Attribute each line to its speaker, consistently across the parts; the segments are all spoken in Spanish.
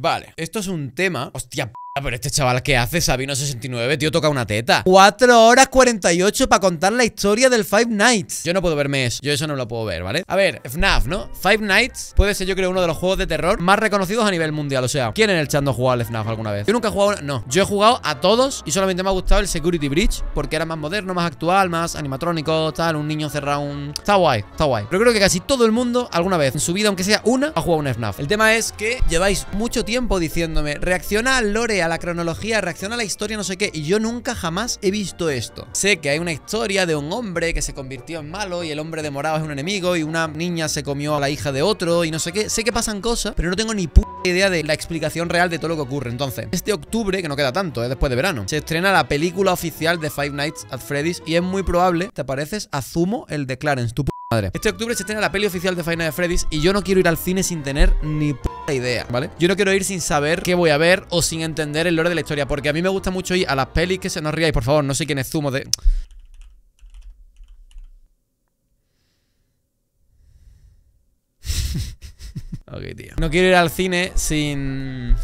Speaker 1: Vale, esto es un tema. Hostia Ah, pero este chaval, que hace? Sabino69, tío, toca una teta 4 horas 48 para contar la historia del Five Nights Yo no puedo verme eso, yo eso no lo puedo ver, ¿vale? A ver, FNAF, ¿no? Five Nights puede ser, yo creo, uno de los juegos de terror más reconocidos a nivel mundial O sea, ¿quién en el chat ha jugado al FNAF alguna vez? Yo nunca he jugado, no Yo he jugado a todos y solamente me ha gustado el Security Breach Porque era más moderno, más actual, más animatrónico, tal Un niño cerrado, un... Está guay, está guay Pero creo que casi todo el mundo, alguna vez en su vida, aunque sea una, ha jugado un FNAF El tema es que lleváis mucho tiempo diciéndome Reacciona al la cronología, reacciona a la historia, no sé qué. Y yo nunca jamás he visto esto. Sé que hay una historia de un hombre que se convirtió en malo y el hombre de morado es un enemigo y una niña se comió a la hija de otro y no sé qué. Sé que pasan cosas, pero no tengo ni puta idea de la explicación real de todo lo que ocurre. Entonces, este octubre, que no queda tanto, es después de verano, se estrena la película oficial de Five Nights at Freddy's y es muy probable, te apareces a Zumo, el de Clarence. Este octubre se estrena la peli oficial de Final de Freddy's y yo no quiero ir al cine sin tener ni p*** idea, ¿vale? Yo no quiero ir sin saber qué voy a ver o sin entender el lore de la historia, porque a mí me gusta mucho ir a las pelis que se... nos ríais, por favor, no sé quién es Zumo de... ok, tío. No quiero ir al cine sin...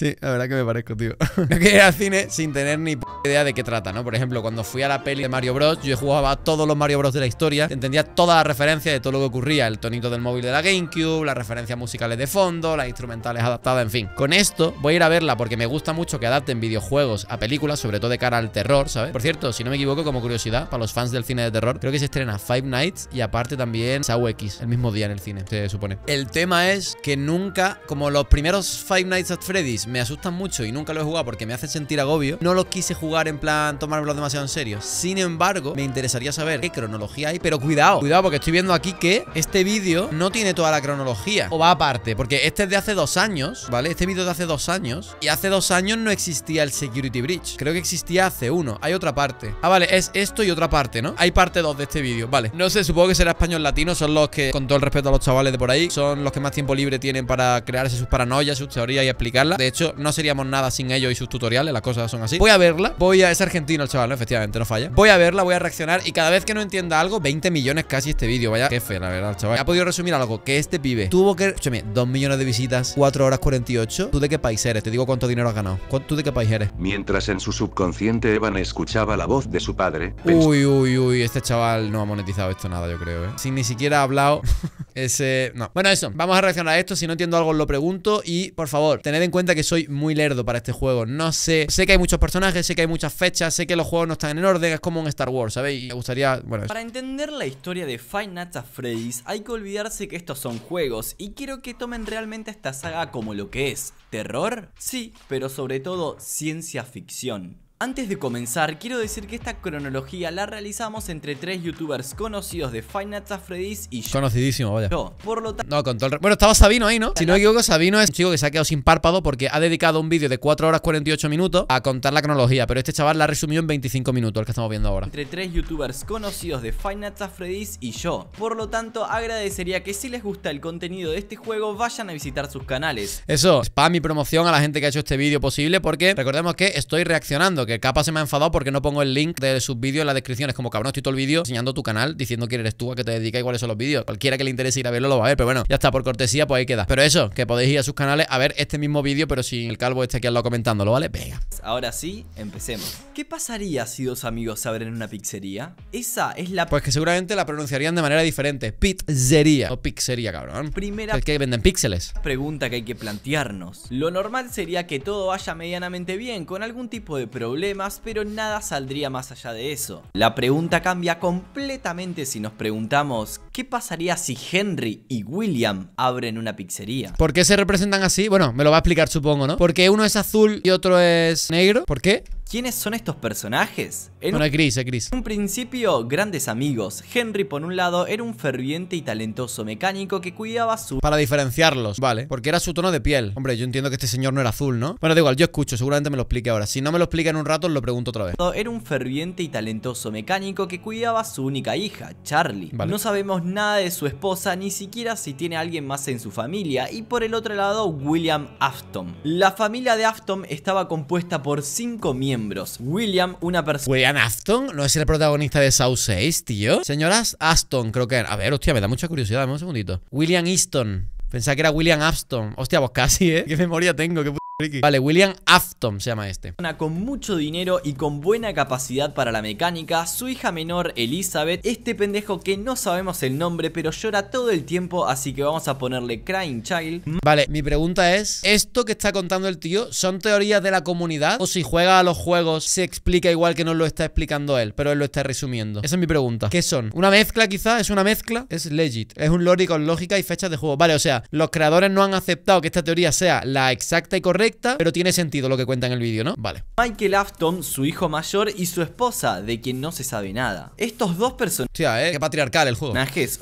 Speaker 1: Sí, la verdad que me parezco, tío. No quiero al cine sin tener ni idea de qué trata, ¿no? Por ejemplo, cuando fui a la peli de Mario Bros, yo jugaba todos los Mario Bros de la historia, entendía toda la referencia de todo lo que ocurría, el tonito del móvil de la GameCube, las referencias musicales de fondo, las instrumentales adaptadas, en fin. Con esto voy a ir a verla porque me gusta mucho que adapten videojuegos a películas, sobre todo de cara al terror, ¿sabes? Por cierto, si no me equivoco, como curiosidad, para los fans del cine de terror, creo que se estrena Five Nights y aparte también Saw X, el mismo día en el cine, se supone. El tema es que nunca, como los primeros Five Nights at Freddy's, me asustan mucho y nunca lo he jugado porque me hace sentir agobio, no los quise jugar en plan Tomármelo demasiado en serio. Sin embargo, me interesaría saber qué cronología hay, pero cuidado, cuidado porque estoy viendo aquí que este vídeo no tiene toda la cronología o va aparte, porque este es de hace dos años, ¿vale? Este vídeo de hace dos años y hace dos años no existía el Security Breach. Creo que existía hace uno. Hay otra parte. Ah, vale, es esto y otra parte, ¿no? Hay parte dos de este vídeo. Vale. No sé, supongo que será español latino. Son los que, con todo el respeto a los chavales de por ahí, son los que más tiempo libre tienen para crearse sus paranoias, sus teorías y explicarlas. De hecho, no seríamos nada sin ellos y sus tutoriales, las cosas son así. Voy a verla, voy a... Es argentino el chaval, Efectivamente, no falla. Voy a verla, voy a reaccionar y cada vez que no entienda algo, 20 millones casi este vídeo, vaya fe, la verdad, chaval. Ha podido resumir algo, que este pibe tuvo que... Escúchame, 2 millones de visitas, 4 horas 48. ¿Tú de qué país eres? Te digo cuánto dinero has ganado. ¿Tú de qué país eres? Mientras en su subconsciente Evan escuchaba la voz de su padre. Uy, uy, uy, este chaval no ha monetizado esto nada, yo creo, ¿eh? Sin ni siquiera ha hablado... ese... No. Bueno, eso, vamos a reaccionar a esto. Si no entiendo algo, lo pregunto. Y, por favor, tened en cuenta que soy muy lerdo para este juego. No sé. Sé que hay muchos personajes, sé que hay muchas fechas, sé que los juegos no están en orden. Es como en Star Wars, ¿sabéis? Y me gustaría. Bueno. Para
Speaker 2: entender la historia de Five Nights at Freddy's, hay que olvidarse que estos son juegos. Y quiero que tomen realmente esta saga como lo que es. ¿Terror? Sí, pero sobre todo ciencia ficción. Antes de comenzar, quiero decir que esta cronología la realizamos entre tres youtubers conocidos de Final Nights Freddy's y
Speaker 1: yo. Conocidísimo, vaya. Yo,
Speaker 2: por lo tanto... No, con Bueno,
Speaker 1: estaba Sabino ahí, ¿no? Si no me equivoco, Sabino es un chico que se ha quedado sin párpado porque ha dedicado un vídeo de 4 horas 48 minutos a contar la cronología, pero este chaval la resumió en 25 minutos, el que estamos viendo ahora.
Speaker 2: Entre tres youtubers conocidos de Final Nights Freddy's y yo. Por lo tanto, agradecería que si les gusta el contenido de este juego, vayan a visitar sus canales.
Speaker 1: Eso, spam mi promoción a la gente que ha hecho este vídeo posible porque recordemos que estoy reaccionando, que Capa se me ha enfadado porque no pongo el link de sus vídeos en la descripción. Es como, cabrón, estoy todo el vídeo enseñando tu canal, diciendo quién eres tú, a qué te dedicas y cuáles son los vídeos. Cualquiera que le interese ir a verlo lo va a ver, pero bueno, ya está, por cortesía, pues ahí queda. Pero eso, que podéis ir a sus canales a ver este mismo vídeo, pero sin el calvo este aquí al lado comentándolo, ¿vale? Venga.
Speaker 2: Ahora sí, empecemos. ¿Qué pasaría si dos amigos se abren una pizzería? Esa es la... Pues que seguramente la pronunciarían de manera diferente. Pizzería. O pizzería, cabrón. Primera... Es que venden píxeles. Pregunta que hay que plantearnos. Lo normal sería que todo vaya medianamente bien, con algún tipo de problema pero nada saldría más allá de eso. La pregunta cambia completamente si nos preguntamos qué pasaría si Henry y William abren una pizzería. ¿Por qué
Speaker 1: se representan así? Bueno, me lo va a explicar supongo, ¿no? Porque uno es azul y otro es negro. ¿Por qué?
Speaker 2: ¿Quiénes son estos personajes? En es Chris, es Chris. un principio, grandes amigos. Henry, por un lado, era un ferviente y talentoso mecánico que cuidaba su... Para diferenciarlos, vale. Porque
Speaker 1: era su tono de piel. Hombre, yo entiendo que este señor no era azul, ¿no? Bueno, da igual, yo escucho, seguramente me lo explique ahora. Si no me lo explica en un
Speaker 2: rato, lo pregunto otra vez. Era un ferviente y talentoso mecánico que cuidaba a su única hija, Charlie. No sabemos nada de su esposa, ni siquiera si tiene alguien más en su familia. Y por el otro lado, William Afton. La familia de Afton estaba compuesta por cinco miembros William, una persona... William Aston, ¿no
Speaker 1: es el protagonista de South 6, tío? Señoras Aston, creo que... A ver, hostia, me da mucha curiosidad, dame un segundito. William Easton. Pensaba que era William Aston. Hostia, vos casi, ¿eh? Qué memoria tengo, qué Vale, William Afton se llama este.
Speaker 2: Con mucho dinero y con buena capacidad para la mecánica, su hija menor Elizabeth, este pendejo que no sabemos el nombre, pero llora todo el tiempo, así que vamos a ponerle Crying Child. Vale, mi pregunta es, ¿esto que está contando el tío son teorías de la comunidad? ¿O si juega a los juegos
Speaker 1: se explica igual que no lo está explicando él, pero él lo está resumiendo? Esa es mi pregunta. ¿Qué son? ¿Una mezcla quizá? ¿Es una mezcla? Es legit. Es un lore con lógica y fechas de juego. Vale, o sea, los creadores no han aceptado que esta teoría sea la exacta y correcta pero tiene sentido lo que cuenta en el vídeo, ¿no? Vale.
Speaker 2: Michael Afton, su hijo mayor y su esposa, de quien no se sabe nada. Estos dos personajes... Hostia, eh, qué patriarcal el juego.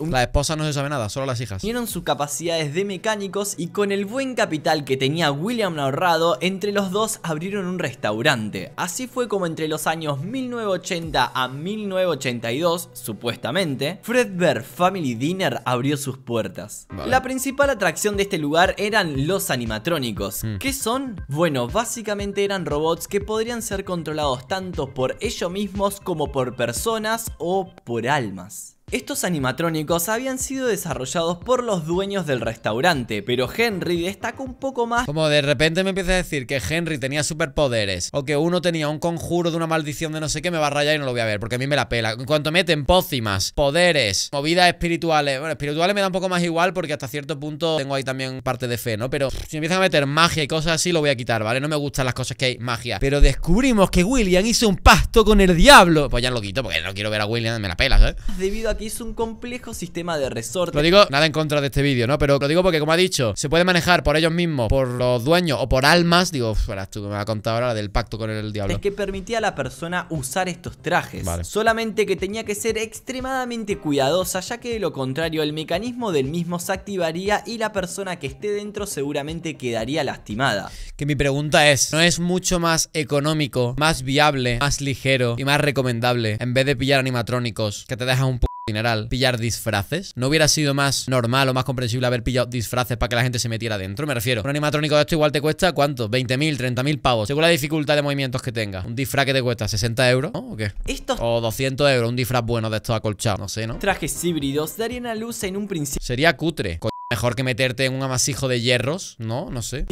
Speaker 2: La esposa no se sabe nada, solo las hijas. Tienen sus capacidades de mecánicos y con el buen capital que tenía William ahorrado, entre los dos abrieron un restaurante. Así fue como entre los años 1980 a 1982, supuestamente, Fredbear Family Dinner abrió sus puertas. La principal atracción de este lugar eran los animatrónicos, mm. que son bueno, básicamente eran robots que podrían ser controlados tanto por ellos mismos como por personas o por almas. Estos animatrónicos habían sido desarrollados por los dueños del restaurante, pero Henry destaca un poco más. Como de repente me empieza a decir que Henry tenía superpoderes o que uno tenía un
Speaker 1: conjuro de una maldición de no sé qué, me va a rayar y no lo voy a ver, porque a mí me la pela. En cuanto meten pócimas, poderes, movidas espirituales, bueno, espirituales me da un poco más igual porque hasta cierto punto tengo ahí también parte de fe, ¿no? Pero si me empiezan a meter magia y cosas así, lo voy a quitar, ¿vale? No me gustan las cosas que hay magia. Pero descubrimos que William hizo un pasto con el diablo. Pues ya lo quito porque no quiero ver a William, me la pela, ¿eh?
Speaker 2: Debido a y es un complejo sistema de resortes. Lo digo,
Speaker 1: nada en contra de este vídeo, ¿no? Pero lo digo porque, como ha dicho, se puede manejar por ellos mismos, por los dueños o por almas. Digo, fuera tú me vas a contar ahora del pacto con el diablo. Es que
Speaker 2: permitía a la persona usar estos trajes. Solamente que tenía que ser extremadamente cuidadosa, ya que de lo contrario, el mecanismo del mismo se activaría y la persona que esté dentro seguramente quedaría
Speaker 1: lastimada. Que mi pregunta es, ¿no es mucho más económico, más viable, más ligero y más recomendable en vez de pillar animatrónicos que te dejan un p General, pillar disfraces? ¿No hubiera sido más normal o más comprensible haber pillado disfraces para que la gente se metiera dentro? Me refiero. Un animatrónico de esto igual te cuesta ¿cuánto? ¿20.000, 30.000 pavos? Según la dificultad de movimientos que tenga. ¿Un disfraz que te cuesta? ¿60 euros? ¿no? ¿O qué? O 200 euros, un disfraz bueno de estos acolchados. No sé, ¿no? Trajes híbridos darían a luz en un principio. Sería cutre. Mejor que meterte en un amasijo de hierros, ¿no? No sé.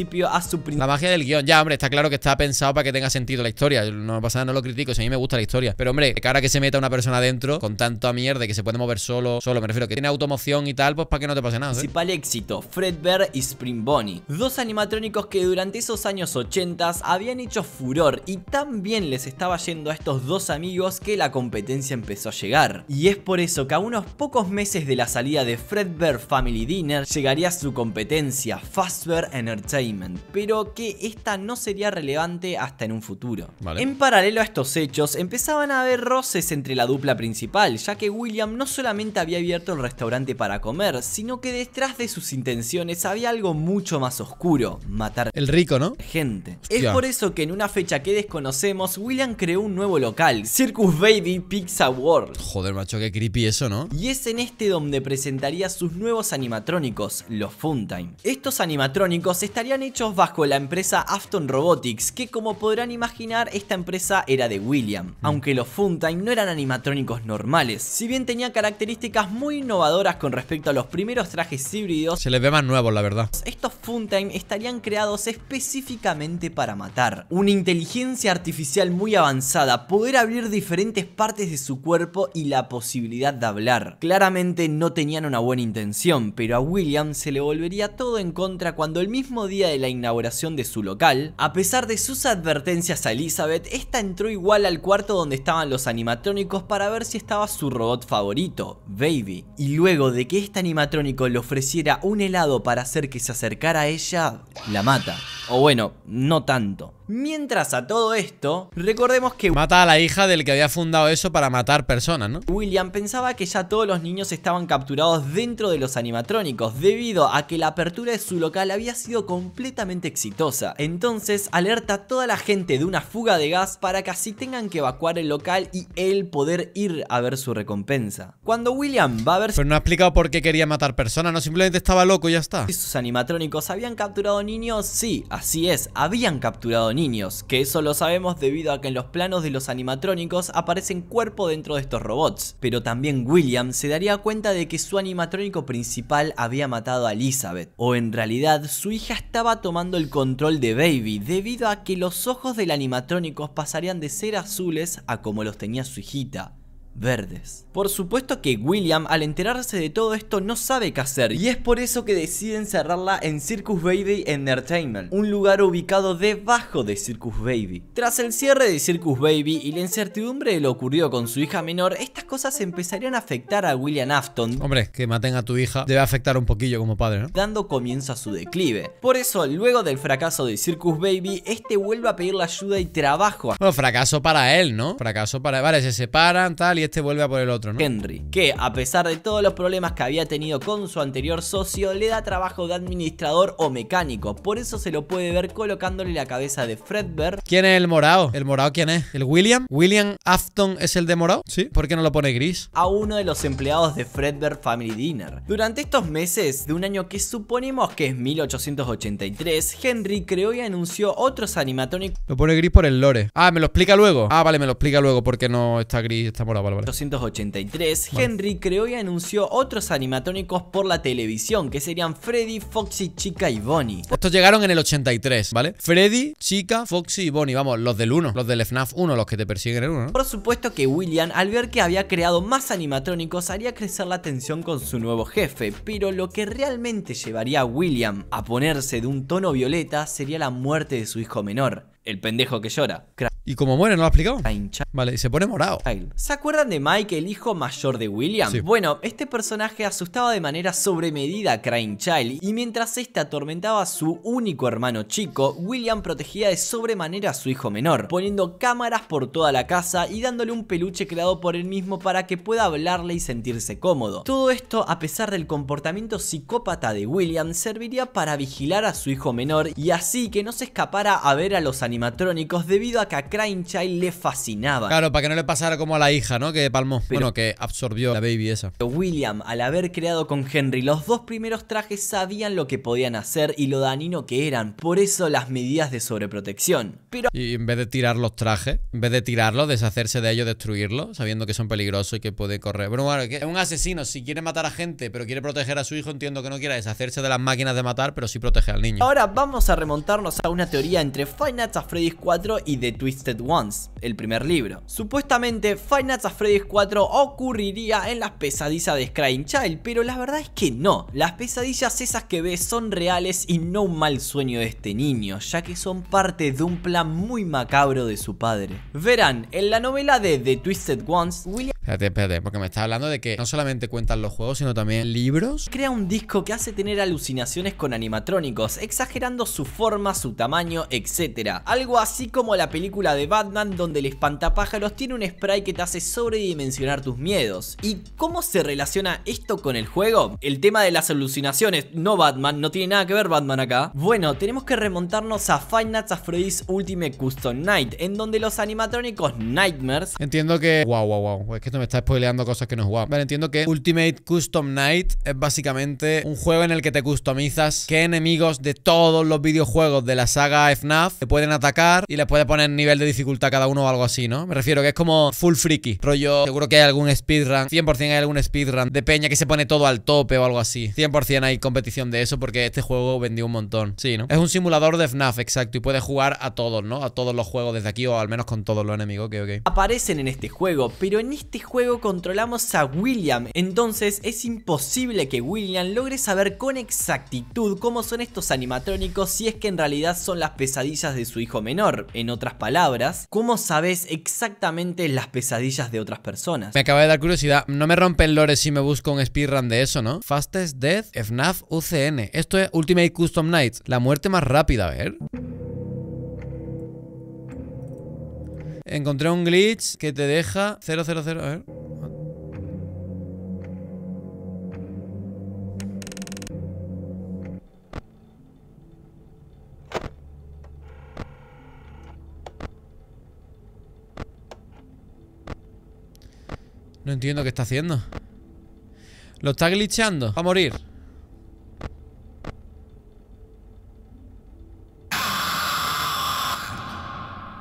Speaker 1: la magia del guión. Ya, hombre, está claro que está pensado para que tenga sentido la historia. No pasa nada, no lo critico. Si a mí me gusta la historia. Pero, hombre, de cara que se meta una persona adentro con tanta mierda que se puede mover
Speaker 2: solo, solo, me refiero, que tiene automoción y tal, pues para que no te pase nada. Eh? Principal éxito: Fredbear y Spring Bonnie. Dos animatrónicos que durante esos años 80 habían hecho furor y tan bien les estaba yendo a estos dos amigos que la competencia empezó a llegar. Y es por eso que a unos pocos meses de la salida de Fredbear Family Dinner llegaría su competencia, Fastware Entertainment, pero que esta no sería relevante hasta en un futuro. En paralelo a estos hechos, empezaban a haber roces entre la dupla principal, ya que William no solamente había abierto el restaurante para comer, sino que detrás de sus intenciones había algo mucho más oscuro, matar el rico, ¿no? Gente. Es por eso que en una fecha que desconocemos, William creó un nuevo local, Circus Baby Pizza World. Joder, macho, qué creepy eso, ¿no? Y es en este donde presentaría sus nuevos animatrónicos los Funtime. Estos animatrónicos estarían hechos bajo la empresa Afton Robotics, que como podrán imaginar, esta empresa era de William, mm. aunque los Funtime no eran animatrónicos normales, si bien tenía características muy innovadoras con respecto a los primeros trajes híbridos. Se les ve más nuevos, la verdad. Estos Funtime estarían creados específicamente para matar. Una inteligencia artificial muy avanzada, poder abrir diferentes partes de su cuerpo y la posibilidad de hablar. Claramente no tenían una buena intención, pero a William William se le volvería todo en contra cuando el mismo día de la inauguración de su local, a pesar de sus advertencias a Elizabeth, esta entró igual al cuarto donde estaban los animatrónicos para ver si estaba su robot favorito, Baby. Y luego de que este animatrónico le ofreciera un helado para hacer que se acercara a ella, la mata. O bueno, no tanto. Mientras a todo esto, recordemos que... Mata a la hija del que había fundado eso para matar personas, ¿no? William pensaba que ya todos los niños estaban capturados dentro de los animatrónicos, debido a que la apertura de su local había sido completamente exitosa. Entonces alerta a toda la gente de una fuga de gas para que así tengan que evacuar el local y él poder ir a ver su recompensa. Cuando William va a ver... Pero no ha explicado por qué quería matar personas, no simplemente estaba loco y ya está. sus animatrónicos habían capturado niños, sí, así es, habían capturado niños, que eso lo sabemos debido a que en los planos de los animatrónicos aparecen cuerpo dentro de estos robots. Pero también William se daría cuenta de que su animatrónico principal había matado a Elizabeth, o en realidad su hija estaba tomando el control de Baby debido a que los ojos del animatrónico pasarían de ser azules a como los tenía su hijita verdes. Por supuesto que William al enterarse de todo esto no sabe qué hacer y es por eso que deciden cerrarla en Circus Baby Entertainment, un lugar ubicado debajo de Circus Baby. Tras el cierre de Circus Baby y la incertidumbre de lo ocurrido con su hija menor, estas cosas empezarían a afectar a William Afton. Hombre, que maten a tu hija debe afectar un poquillo como padre, ¿no? Dando comienzo a su declive. Por eso, luego del fracaso de Circus Baby, este vuelve a pedirle ayuda y trabajo. Bueno, fracaso
Speaker 1: para él, ¿no? Fracaso para... Vale, se separan, tal, y este vuelve a por el otro, ¿no? Henry,
Speaker 2: que a pesar de todos los problemas que había tenido con su anterior socio, le da trabajo de administrador o mecánico. Por eso se lo puede ver colocándole la cabeza de Fredbear.
Speaker 1: ¿Quién es el morado? ¿El morado quién es? ¿El
Speaker 2: William? ¿William Afton es el de morado? Sí. ¿Por qué no lo pone gris? A uno de los empleados de Fredbear Family Dinner. Durante estos meses de un año que suponemos que es 1883, Henry creó y anunció otros animatónicos.
Speaker 1: Lo pone gris por el lore. Ah, me lo explica luego. Ah, vale, me lo explica luego porque no está gris, está morado.
Speaker 2: 1983 283, Henry creó y anunció otros animatrónicos por la televisión, que serían Freddy, Foxy, Chica y Bonnie. Estos llegaron en el 83, ¿vale? Freddy, Chica, Foxy y Bonnie, vamos, los del 1, los del FNAF 1, los que te persiguen en 1, Por supuesto que William, al ver que había creado más animatrónicos, haría crecer la tensión con su nuevo jefe, pero lo que realmente llevaría a William a ponerse de un tono violeta sería la muerte de su hijo menor el pendejo que llora.
Speaker 1: ¿Y como muere? ¿No lo ha explicado? Vale, y se pone morado.
Speaker 2: ¿Se acuerdan de Mike, el hijo mayor de William? Bueno, este personaje asustaba de manera sobremedida a Crying Child y mientras este atormentaba a su único hermano chico, William protegía de sobremanera a su hijo menor, poniendo cámaras por toda la casa y dándole un peluche creado por él mismo para que pueda hablarle y sentirse cómodo. Todo esto, a pesar del comportamiento psicópata de William, serviría para vigilar a su hijo menor y así que no se escapara a ver a los animales matrónicos debido a que a Child le fascinaba. Claro, para que no le pasara como a la hija, ¿no? Que palmó. bueno, que absorbió la baby esa. William, al haber creado con Henry los dos primeros trajes, sabían lo que podían hacer y lo danino que eran. Por eso las medidas de sobreprotección. Pero... Y en vez de tirar los trajes, en vez
Speaker 1: de tirarlos, deshacerse de ellos, destruirlos, sabiendo que son peligrosos y que puede correr. Bueno, bueno, es un asesino, si
Speaker 2: quiere matar a gente, pero quiere proteger a su hijo, entiendo que no quiera deshacerse de las máquinas de matar, pero sí proteger al niño. Ahora vamos a remontarnos a una teoría entre Five Freddy's 4 y The Twisted Ones, el primer libro. Supuestamente Five Nights at 4 ocurriría en las pesadillas de Scrying Child, pero la verdad es que no. Las pesadillas esas que ves son reales y no un mal sueño de este niño, ya que son parte de un plan muy macabro de su padre. Verán, en la novela de The Twisted Ones, William...
Speaker 1: Espérate, espérate,
Speaker 2: porque me está hablando de que no solamente cuentan los juegos, sino también libros. Crea un disco que hace tener alucinaciones con animatrónicos, exagerando su forma, su tamaño, etc. Algo así como la película de Batman donde el espantapájaros tiene un spray que te hace sobredimensionar tus miedos. ¿Y cómo se relaciona esto con el juego? El tema de las alucinaciones, no Batman, no tiene nada que ver Batman acá. Bueno, tenemos que remontarnos a Five Nights at Freddy's Ultimate Custom Night, en donde los animatrónicos Nightmares... Entiendo
Speaker 1: que... Wow, wow, wow, es que esto me está spoileando cosas que no es guau. Vale, entiendo que Ultimate Custom Night es básicamente un juego en el que te customizas que enemigos de todos los videojuegos de la saga FNAF te pueden atacar y le puede poner nivel de dificultad cada uno o algo así, ¿no? Me refiero que es como full freaky, Rollo, seguro que hay algún speedrun, 100% hay algún speedrun de peña que se pone todo al tope o algo así. 100% hay competición de eso porque este juego vendió un montón. Sí, ¿no? Es un simulador de FNAF, exacto, y puede jugar a todos, ¿no? A todos los juegos desde aquí o al menos con todos los enemigos,
Speaker 2: ok, ok. Aparecen en este juego, pero en este juego controlamos a William, entonces es imposible que William logre saber con exactitud cómo son estos animatrónicos si es que en realidad son las pesadillas de su hijo menor. En otras palabras, ¿cómo sabes exactamente las pesadillas de otras personas?
Speaker 1: Me acaba de dar curiosidad. No me rompen lores si me busco un speedrun de eso, ¿no? Fastest Death FNAF UCN. Esto es Ultimate Custom Nights. La muerte más rápida, a ver. Encontré un glitch que te deja 000, a ver. No entiendo qué está haciendo. Lo está glitchando. Va a morir.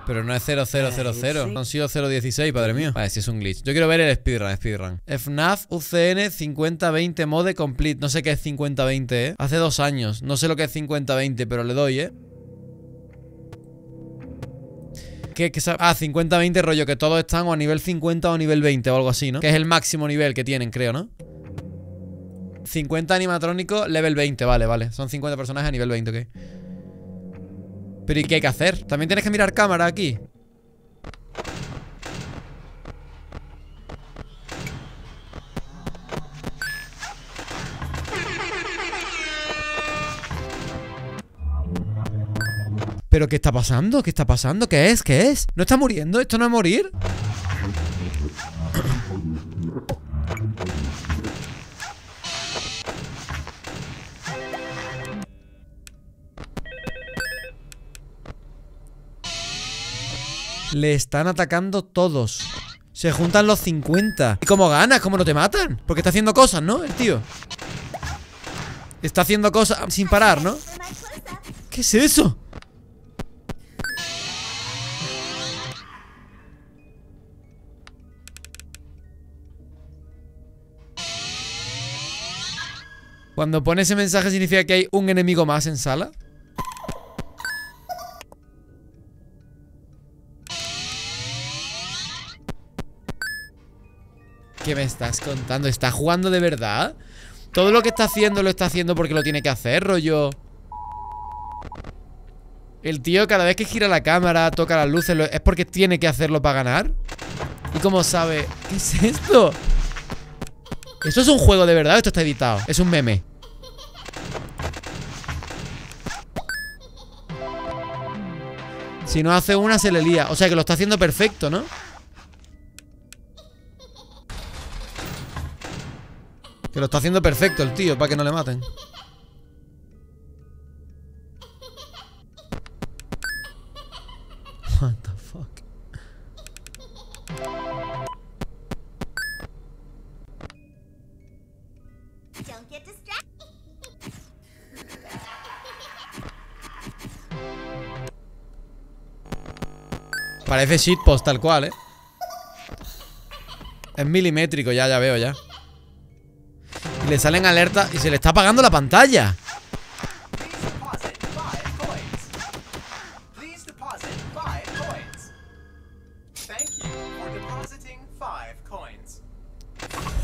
Speaker 1: Pero no es 0000. No eh, han sido 016, padre mío. Vale, si es un glitch. Yo quiero ver el speedrun, speedrun. FNAF UCN 5020 mode complete. No sé qué es 5020, ¿eh? Hace dos años. No sé lo que es 5020, pero le doy, ¿eh? ah, 50-20 rollo, que todos están o a nivel 50 o a nivel 20 o algo así, ¿no? Que es el máximo nivel que tienen, creo, ¿no? 50 animatrónicos, level 20, vale, vale. Son 50 personajes a nivel 20, ok. Pero ¿y qué hay que hacer? También tienes que mirar cámara aquí. ¿Pero qué está pasando? ¿Qué está pasando? ¿Qué es? ¿Qué es? ¿No está muriendo? ¿Esto no es morir? Le están atacando todos Se juntan los 50 ¿Y cómo ganas? ¿Cómo no te matan? Porque está haciendo cosas, ¿no? El tío Está haciendo cosas sin parar, ¿no? ¿Qué es eso? Cuando pone ese mensaje significa que hay un enemigo más en sala. ¿Qué me estás contando? ¿Está jugando de verdad? Todo lo que está haciendo lo está haciendo porque lo tiene que hacer, rollo. El tío cada vez que gira la cámara, toca las luces, es porque tiene que hacerlo para ganar. ¿Y cómo sabe? ¿Qué es esto? ¿Esto es un juego de verdad esto está editado? Es un meme. Si no hace una, se le lía. O sea que lo está haciendo perfecto, ¿no? Que lo está haciendo perfecto el tío, para que no le maten. Parece shitpost tal cual, ¿eh? Es milimétrico, ya, ya veo, ya. le salen alertas y se le está apagando la pantalla.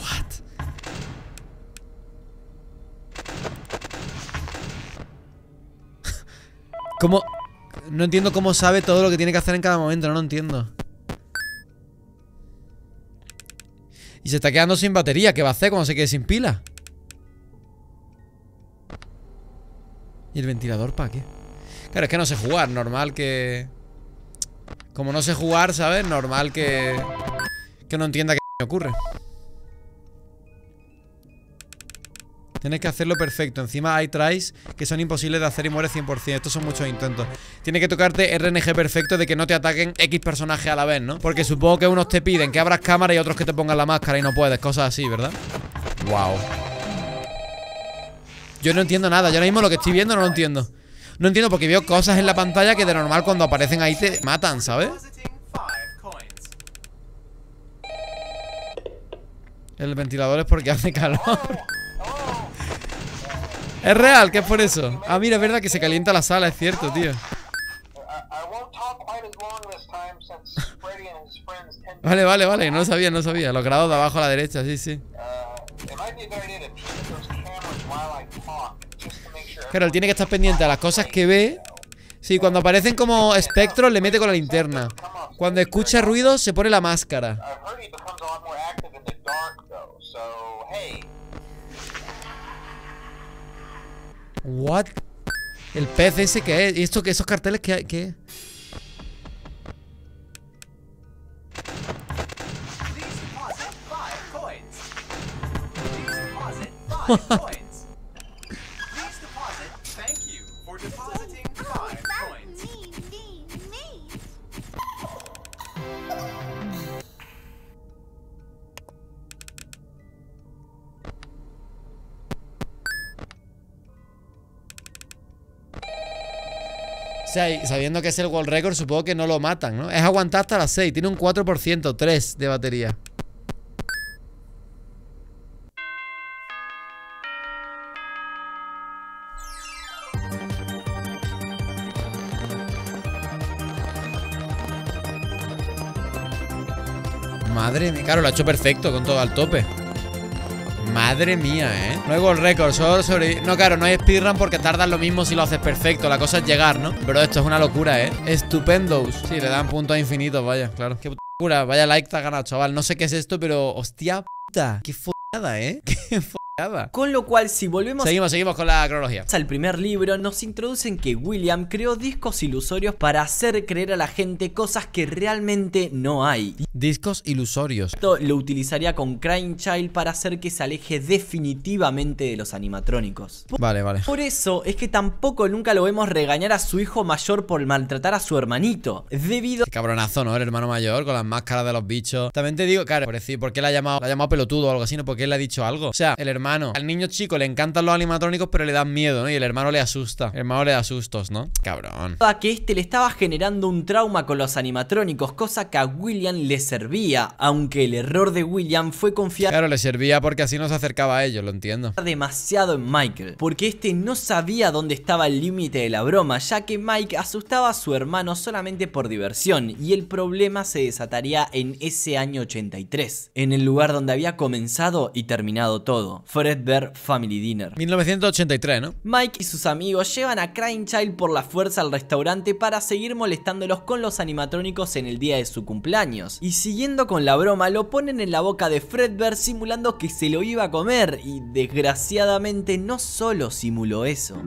Speaker 1: What? ¿Cómo? No entiendo cómo sabe todo lo que tiene que hacer en cada momento, no lo entiendo. Y se está quedando sin batería, ¿qué va a hacer cuando se quede sin pila? ¿Y el ventilador para qué? Claro, es que no sé jugar, normal que... Como no sé jugar, ¿sabes? Normal que... Que no entienda qué ocurre. Tienes que hacerlo perfecto. Encima hay tries que son imposibles de hacer y mueres 100%. Estos son muchos intentos. Tienes que tocarte RNG perfecto de que no te ataquen X personajes a la vez, ¿no? Porque supongo que unos te piden que abras cámara y otros que te pongan la máscara y no puedes. Cosas así, ¿verdad? Wow. Yo no entiendo nada. Yo ahora mismo lo que estoy viendo no lo entiendo. No entiendo porque veo cosas en la pantalla que de normal cuando aparecen ahí te matan, ¿sabes? El ventilador es porque hace calor. Es real, que es por eso. Ah, mira, es verdad que se calienta la sala, es cierto, tío. Vale, vale, vale, no sabía, no sabía. Los grados de abajo a la derecha, sí, sí. Uh, Pero él tiene que estar pendiente a las cosas que ve. Sí, cuando aparecen como espectros le mete con la linterna. Cuando escucha ruido se pone la máscara. What? El pez ese que es. ¿Y esto, esos carteles que hay? ¿Qué? What? sea, sabiendo que es el world record, supongo que no lo matan, ¿no? Es aguantar hasta las 6. Tiene un 4%, 3 de batería. Madre mía, claro, lo ha hecho perfecto con todo al tope. Madre mía, ¿eh? luego el récord solo sobre... No, claro, no hay speedrun porque tardas lo mismo si lo haces perfecto. La cosa es llegar, ¿no? Pero esto es una locura, ¿eh? Estupendo. Sí, le dan puntos infinitos, vaya, claro. Qué puta locura. Vaya like te ha ganado, chaval. No sé qué es esto, pero... Hostia puta. Qué fada, ¿eh? Qué
Speaker 2: f con lo cual, si volvemos. Seguimos, seguimos con la cronología. Al primer libro, nos introducen que William creó discos ilusorios para hacer creer a la gente cosas que realmente no hay. Discos ilusorios. Esto lo utilizaría con Crime Child para hacer que se aleje definitivamente de los animatrónicos. vale, vale. Por eso es que tampoco nunca lo vemos regañar a su hijo mayor por maltratar a su hermanito. Debido. Qué cabronazo, ¿no? El hermano mayor con las
Speaker 1: máscaras de los bichos. También te digo, claro, por decir, ¿por qué la ha llamado, la ha llamado pelotudo o algo así? ¿No? Porque él le ha dicho algo. O sea, el hermano al niño chico le encantan los animatrónicos, pero le dan miedo, ¿no? Y el hermano le asusta. El hermano le da sustos, ¿no? Cabrón.
Speaker 2: Que este le estaba generando un trauma con los animatrónicos, cosa que a William le servía, aunque el error de William fue confiar. Claro, le servía porque así no se acercaba a ellos, lo entiendo. Demasiado en Michael, porque este no sabía dónde estaba el límite de la broma, ya que Mike asustaba a su hermano solamente por diversión, y el problema se desataría en ese año 83, en el lugar donde había comenzado y terminado todo. Fredbear Family Dinner. 1983, ¿no? Mike y sus amigos llevan a Crying Child por la fuerza al restaurante para seguir molestándolos con los animatrónicos en el día de su cumpleaños. Y siguiendo con la broma, lo ponen en la boca de Fredbear simulando que se lo iba a comer y desgraciadamente no solo simuló eso.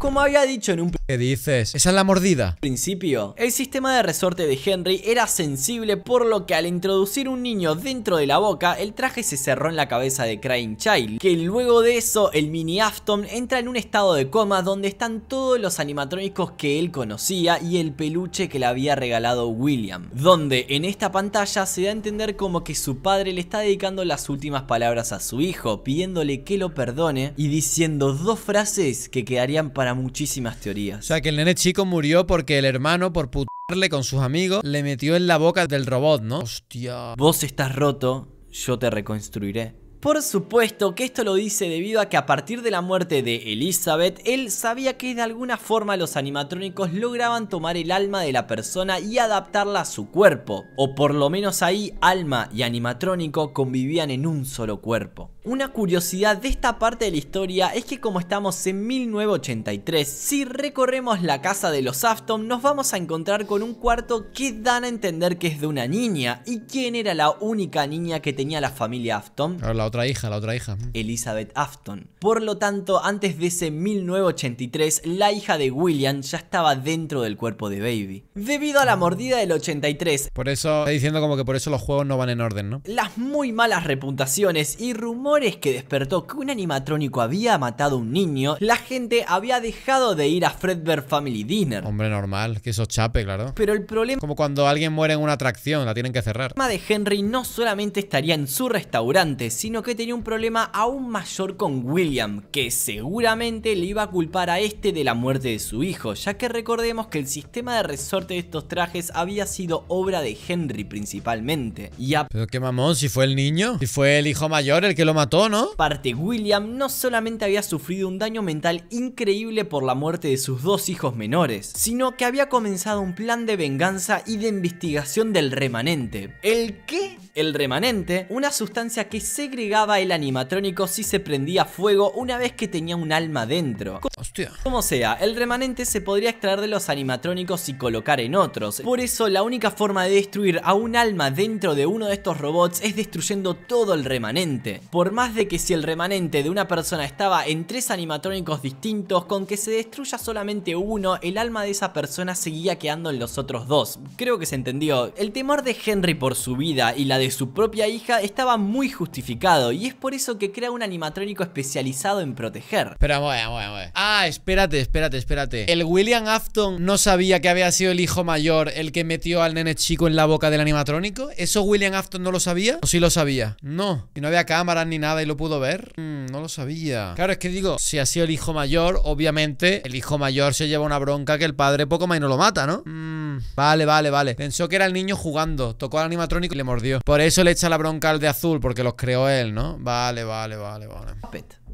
Speaker 2: Como había dicho en un ¿Qué dices? ¿Esa es la mordida? Al principio, el sistema de resorte de Henry era sensible por lo que al introducir un niño dentro de la boca, el traje se cerró en la cabeza de Crying Child, que luego de eso, el mini Afton entra en un estado de coma donde están todos los animatrónicos que él conocía y el peluche que le había regalado William, donde en esta pantalla se da a entender como que su padre le está dedicando las últimas palabras a su hijo, pidiéndole que lo perdone y diciendo dos frases que quedarían para muchísimas teorías. O sea,
Speaker 1: que el nene chico murió porque el hermano, por putarle con sus amigos, le metió en la boca del
Speaker 2: robot, ¿no? Hostia. Vos estás roto, yo te reconstruiré. Por supuesto que esto lo dice debido a que a partir de la muerte de Elizabeth, él sabía que de alguna forma los animatrónicos lograban tomar el alma de la persona y adaptarla a su cuerpo, o por lo menos ahí alma y animatrónico convivían en un solo cuerpo. Una curiosidad de esta parte de la historia es que como estamos en 1983, si recorremos la casa de los Afton nos vamos a encontrar con un cuarto que dan a entender que es de una niña. ¿Y quién era la única niña que tenía la familia Afton? la otra hija, la otra hija. Elizabeth Afton. Por lo tanto, antes de ese 1983, la hija de William ya estaba dentro del cuerpo de Baby. Debido a la mordida del 83. Por eso, está diciendo como que por eso los juegos no van en orden, ¿no? Las muy malas reputaciones y rumores es que despertó que un animatrónico había matado a un niño, la gente había dejado de ir a Fredbear Family Dinner. Hombre, normal, que eso chape, claro. Pero el problema... Como cuando alguien muere en una atracción, la tienen que cerrar. El problema de Henry no solamente estaría en su restaurante, sino que tenía un problema aún mayor con William, que seguramente le iba a culpar a este de la muerte de su hijo, ya que recordemos que el sistema de resorte de estos trajes había sido obra de Henry principalmente. Y a... Pero qué mamón, si fue el niño, si fue el hijo mayor el que lo mató, ¿no? Parte, William no solamente había sufrido un daño mental increíble por la muerte de sus dos hijos menores, sino que había comenzado un plan de venganza y de investigación del remanente. ¿El qué? el remanente, una sustancia que segregaba el animatrónico si se prendía fuego una vez que tenía un alma dentro. Hostia. Como sea, el remanente se podría extraer de los animatrónicos y colocar en otros. Por eso, la única forma de destruir a un alma dentro de uno de estos robots es destruyendo todo el remanente. Por más de que si el remanente de una persona estaba en tres animatrónicos distintos, con que se destruya solamente uno, el alma de esa persona seguía quedando en los otros dos. Creo que se entendió. El temor de Henry por su vida y la de su propia hija estaba muy justificado y es por eso que crea un animatrónico especializado en proteger. Pero bueno, bueno, bueno. Ah, espérate, espérate, espérate. El
Speaker 1: William Afton no sabía que había sido el hijo mayor el que metió al nene chico en la boca del animatrónico. ¿Eso William Afton no lo sabía? ¿O sí lo sabía? No. Y no había cámaras ni nada y lo pudo ver. Mm, no lo sabía. Claro, es que digo, si ha sido el hijo mayor, obviamente el hijo mayor se lleva una bronca que el padre poco más y no lo mata, ¿no? Mm, vale, vale, vale. Pensó que era el niño jugando. Tocó al animatrónico y le mordió. Por por eso le echa la bronca al de azul, porque los creó él, ¿no? Vale, vale, vale, vale.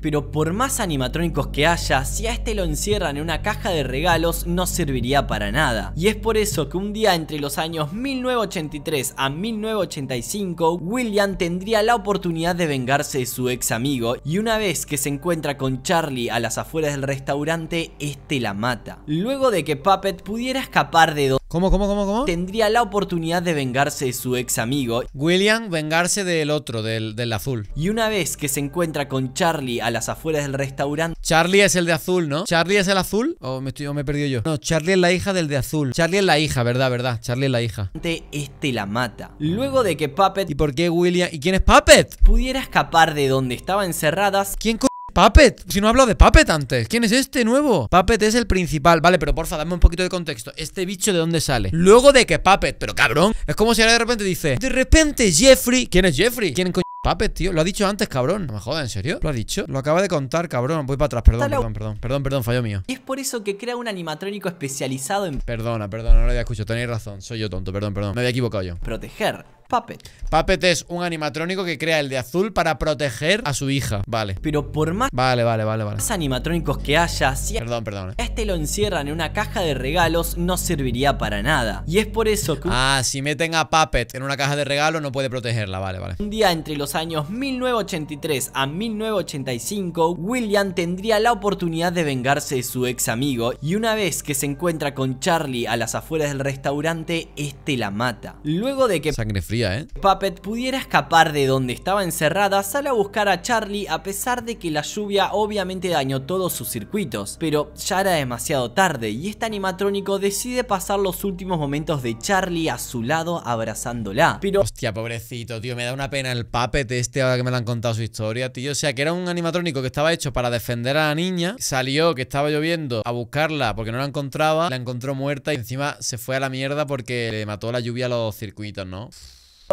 Speaker 2: Pero por más animatrónicos que haya, si a este lo encierran en una caja de regalos, no serviría para nada. Y es por eso que un día entre los años 1983 a 1985, William tendría la oportunidad de vengarse de su ex amigo, y una vez que se encuentra con Charlie a las afueras del restaurante, este la mata. Luego de que Puppet pudiera escapar de donde... ¿Cómo, cómo, cómo, cómo? Tendría la oportunidad de vengarse de su ex amigo. William vengarse del otro, del, azul. Y una vez que se encuentra con Charlie a las afueras del restaurante. Charlie es el de azul, ¿no? ¿Charlie es el azul? ¿O me, estoy, me he perdido yo? No, Charlie es la hija del de azul. Charlie es la hija, ¿verdad? ¿Verdad? Charlie es la hija. Este la mata. Luego de que Puppet. ¿Y por qué William? ¿Y quién es Puppet? Pudiera escapar de donde estaba encerradas. ¿Quién co Puppet, si no he de Puppet antes ¿Quién es este nuevo? Puppet es el principal Vale,
Speaker 1: pero porfa, dame un poquito de contexto ¿Este bicho de dónde sale? Luego de que Puppet, pero cabrón Es como si ahora de repente dice De repente Jeffrey ¿Quién es Jeffrey? ¿Quién coño Puppet, tío. Lo ha dicho antes, cabrón. No me jodas, ¿en serio? ¿Lo ha dicho? Lo acaba de contar, cabrón. Voy para atrás, perdón, perdón, perdón. Perdón, perdón, fallo mío.
Speaker 2: Y es por eso que crea un animatrónico especializado en. Perdona, perdona, no lo había escuchado. Tenéis razón. Soy yo tonto, perdón, perdón. Me había equivocado yo. Proteger
Speaker 1: Puppet. Puppet es un animatrónico que crea el de azul para proteger a su hija. Vale.
Speaker 2: Pero por más. Vale, vale, vale, vale. animatrónicos que haya, si perdón, perdón. Eh. este lo encierran en una caja de regalos, no serviría para nada. Y es por eso que. Ah, si meten a Puppet en una caja de regalos, no puede protegerla. Vale, vale. Un día entre los años 1983 a 1985, William tendría la oportunidad de vengarse de su ex amigo. Y una vez que se encuentra con Charlie a las afueras del restaurante, este la mata. Luego de que. Sangre ¿eh? Puppet pudiera escapar de donde estaba encerrada, sale a buscar a Charlie a pesar de que la lluvia obviamente dañó todos sus circuitos, pero ya era demasiado tarde y este animatrónico decide pasar los últimos momentos de Charlie a su lado abrazándola. Pero... Hostia, pobrecito, tío, me da una pena el Puppet este ahora que me lo han contado su historia, tío. O sea, que era
Speaker 1: un animatrónico que estaba hecho para defender a la niña, salió que estaba lloviendo a buscarla porque no la encontraba, la encontró muerta y encima se fue a la mierda porque le mató la lluvia a los circuitos, ¿no?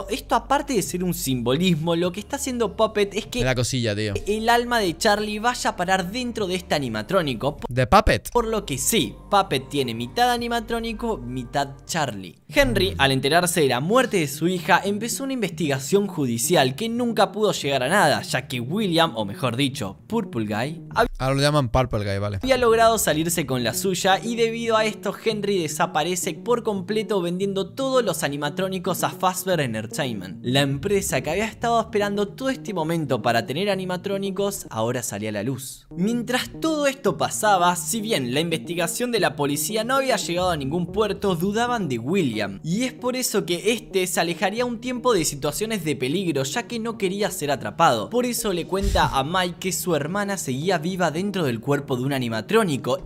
Speaker 2: Esto aparte de ser un simbolismo, lo que está haciendo Puppet es que la cosilla, tío. el alma de Charlie vaya a parar dentro de este animatrónico. ¿De Puppet? Por lo que sí, Puppet tiene mitad animatrónico, mitad Charlie. Henry, mm. al enterarse de la muerte de su hija, empezó una investigación judicial que nunca pudo llegar a nada, ya que William, o mejor dicho, Purple Guy...
Speaker 1: llaman Purple Guy,
Speaker 2: Había logrado salirse con la suya y debido a esto Henry desaparece por completo vendiendo todos los animatrónicos a Fazbear en el la empresa que había estado esperando todo este momento para tener animatrónicos ahora salía a la luz. Mientras todo esto pasaba, si bien la investigación de la policía no había llegado a ningún puerto, dudaban de William. Y es por eso que este se alejaría un tiempo de situaciones de peligro ya que no quería ser atrapado. Por eso le cuenta a Mike que su hermana seguía viva dentro del cuerpo de un animatrónico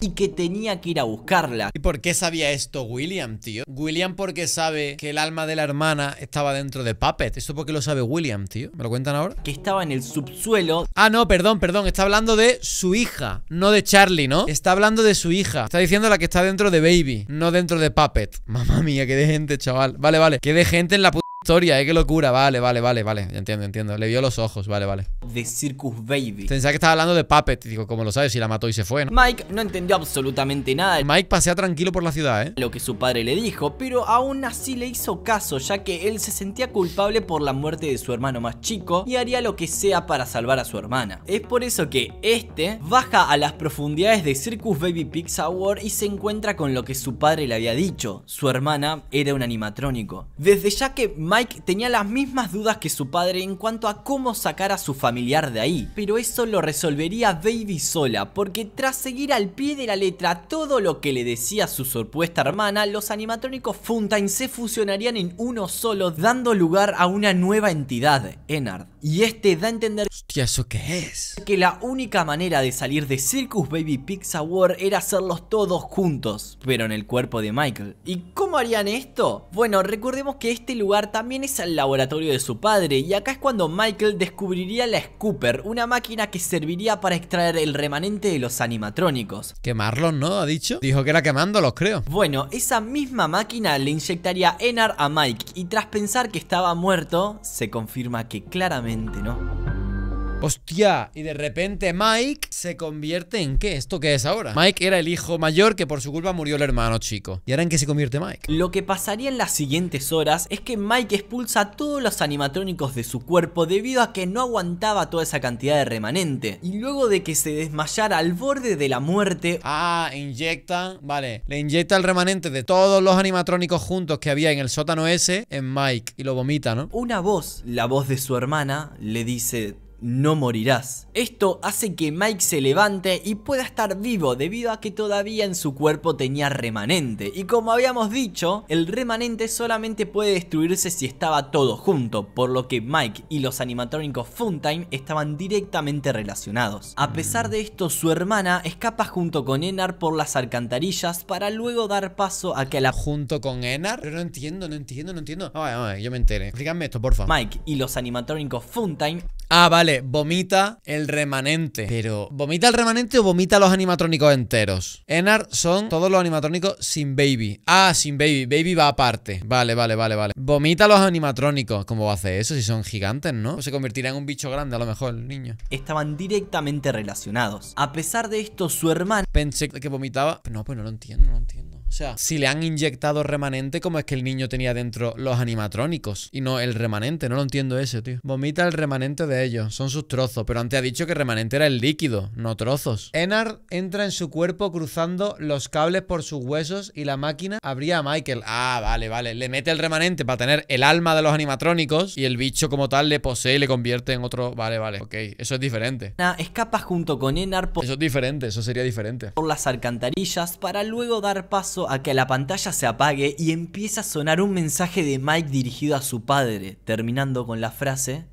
Speaker 2: y que tenía que ir a buscarla. ¿Y por qué sabía esto William, tío? William porque sabe que el alma de la hermana
Speaker 1: estaba dentro de Puppet. ¿Eso porque lo sabe William, tío? ¿Me lo cuentan ahora? Que estaba en el subsuelo. Ah, no, perdón, perdón. Está hablando de su hija, no de Charlie, ¿no? Está hablando de su hija. Está diciendo la que está dentro de Baby, no dentro de Puppet. mamá mía, que de gente, chaval. Vale, vale. Que de gente en la puta Historia, qué locura. Vale, vale, vale, vale. Entiendo, entiendo. Le vio los ojos, vale, vale. De Circus
Speaker 2: Baby. Pensaba que estaba hablando de Puppet. Digo, como lo sabes, si la mató y se fue, Mike no entendió absolutamente nada. Mike pasea tranquilo por la ciudad, ¿eh? Lo que su padre le dijo, pero aún así le hizo caso, ya que él se sentía culpable por la muerte de su hermano más chico y haría lo que sea para salvar a su hermana. Es por eso que este baja a las profundidades de Circus Baby Pizza World y se encuentra con lo que su padre le había dicho. Su hermana era un animatrónico. Desde ya que Mike Mike tenía las mismas dudas que su padre en cuanto a cómo sacar a su familiar de ahí, pero eso lo resolvería Baby sola, porque tras seguir al pie de la letra todo lo que le decía su supuesta hermana, los animatrónicos Funtime se fusionarían en uno solo, dando lugar a una nueva entidad, Enard. Y este da a entender Hostia, ¿eso qué es? Que la única manera de salir de Circus Baby Pizza War era hacerlos todos juntos, pero en el cuerpo de Michael. ¿Y cómo harían esto? Bueno, recordemos que este lugar también también es al laboratorio de su padre y acá es cuando Michael descubriría la Scooper, una máquina que serviría para extraer el remanente de los animatrónicos. Quemarlos, ¿no? Ha dicho. Dijo que era quemándolos, creo. Bueno, esa misma máquina le inyectaría Enar a Mike y tras pensar que estaba muerto, se confirma que claramente no. Hostia,
Speaker 1: y de repente Mike se convierte en qué? ¿Esto qué es ahora? Mike era el hijo mayor que por
Speaker 2: su culpa murió el hermano chico. ¿Y ahora en qué se convierte Mike? Lo que pasaría en las siguientes horas es que Mike expulsa todos los animatrónicos de su cuerpo debido a que no aguantaba toda esa cantidad de remanente. Y luego de que se desmayara al borde de la muerte... Ah, inyecta...
Speaker 1: Vale, le inyecta el remanente de todos los animatrónicos juntos que había en el sótano ese en Mike
Speaker 2: y lo vomita, ¿no? Una voz, la voz de su hermana, le dice no morirás. Esto hace que Mike se levante y pueda estar vivo debido a que todavía en su cuerpo tenía remanente. Y como habíamos dicho, el remanente solamente puede destruirse si estaba todo junto, por lo que Mike y los animatrónicos Funtime estaban directamente relacionados. A pesar de esto, su hermana escapa junto con Enar por las alcantarillas para luego dar paso a que la... ¿Junto con Enar? no entiendo, no entiendo, no entiendo. a
Speaker 1: ah, ver, yo me enteré. Explícame esto, por favor. Mike y los animatrónicos Funtime Ah, vale, vomita el remanente. Pero, ¿vomita el remanente o vomita los animatrónicos enteros? Enar son todos los animatrónicos sin baby. Ah, sin baby. Baby va aparte. Vale, vale, vale, vale. Vomita los animatrónicos. ¿Cómo va a hacer eso? Si son gigantes, ¿no? Se convertirá en un bicho grande a lo mejor el niño. Estaban directamente relacionados. A pesar de esto, su hermano... Pensé que vomitaba... No, pues no lo entiendo, no lo entiendo. O sea, si le han inyectado remanente, ¿cómo es que el niño tenía dentro los animatrónicos y no el remanente? No lo entiendo ese, tío. Vomita el remanente de ellos, son sus trozos, pero antes ha dicho que remanente era el líquido, no trozos. Enar entra en su cuerpo cruzando los cables por sus huesos y la máquina abría a Michael. Ah, vale, vale. Le mete el remanente para tener el alma de los animatrónicos y el bicho como tal le posee y le convierte en otro... Vale, vale, ok. Eso es diferente.
Speaker 2: Nah, escapa junto con Enar por... Eso es diferente, eso sería diferente. Por las alcantarillas para luego dar paso a que la pantalla se apague y empieza a sonar un mensaje de Mike dirigido a su padre, terminando con la frase,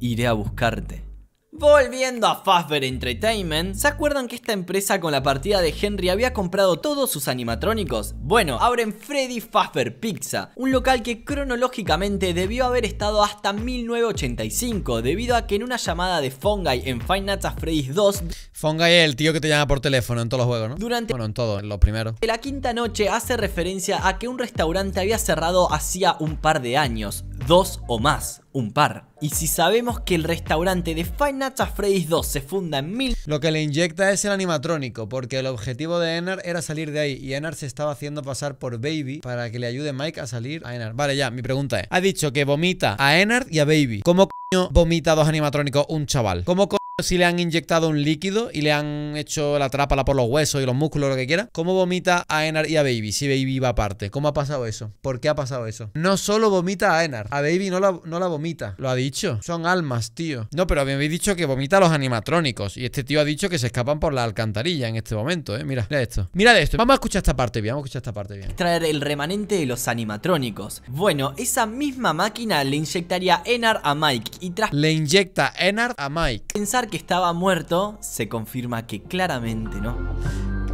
Speaker 2: iré a buscarte. Volviendo a Fazbear Entertainment, ¿se acuerdan que esta empresa con la partida de Henry había comprado todos sus animatrónicos? Bueno, abren Freddy Fazbear Pizza, un local que cronológicamente debió haber estado hasta 1985, debido a que en una llamada de Fongai en Five Nights at Freddy's 2... Fongai es el tío que te llama por teléfono en todos los juegos, ¿no? Durante... Bueno, en todo, en lo primero. La quinta noche hace referencia a que un restaurante había cerrado hacía un par de años, dos o más un par. Y si sabemos que el restaurante de Five Nights Freddy's 2 se funda en mil... Lo que le inyecta es el animatrónico, porque el objetivo de Ennard era salir de
Speaker 1: ahí, y Ennard se estaba haciendo pasar por Baby para que le ayude Mike a salir a Ennard. Vale, ya, mi pregunta es, ha dicho que vomita a Ennard y a Baby. ¿Cómo coño vomita dos animatrónicos un chaval? ¿Cómo coño si le han inyectado un líquido y le han hecho la trápala por los huesos y los músculos, lo que quiera, ¿cómo vomita a Enar y a Baby? Si Baby va aparte, ¿cómo ha pasado eso? ¿Por qué ha pasado eso? No solo vomita a Enar, a Baby no la, no la vomita, lo ha dicho. Son almas, tío. No, pero habéis dicho que vomita a los animatrónicos y este tío ha dicho que se escapan por la alcantarilla en este momento, ¿eh? Mira, mira esto. Mira esto. Vamos a escuchar esta parte bien, vamos a escuchar esta parte bien.
Speaker 2: Traer el remanente de los animatrónicos. Bueno, esa misma máquina le inyectaría Enar a Mike y tras... Le inyecta Enar a Mike. Pensar que estaba muerto, se confirma que claramente no.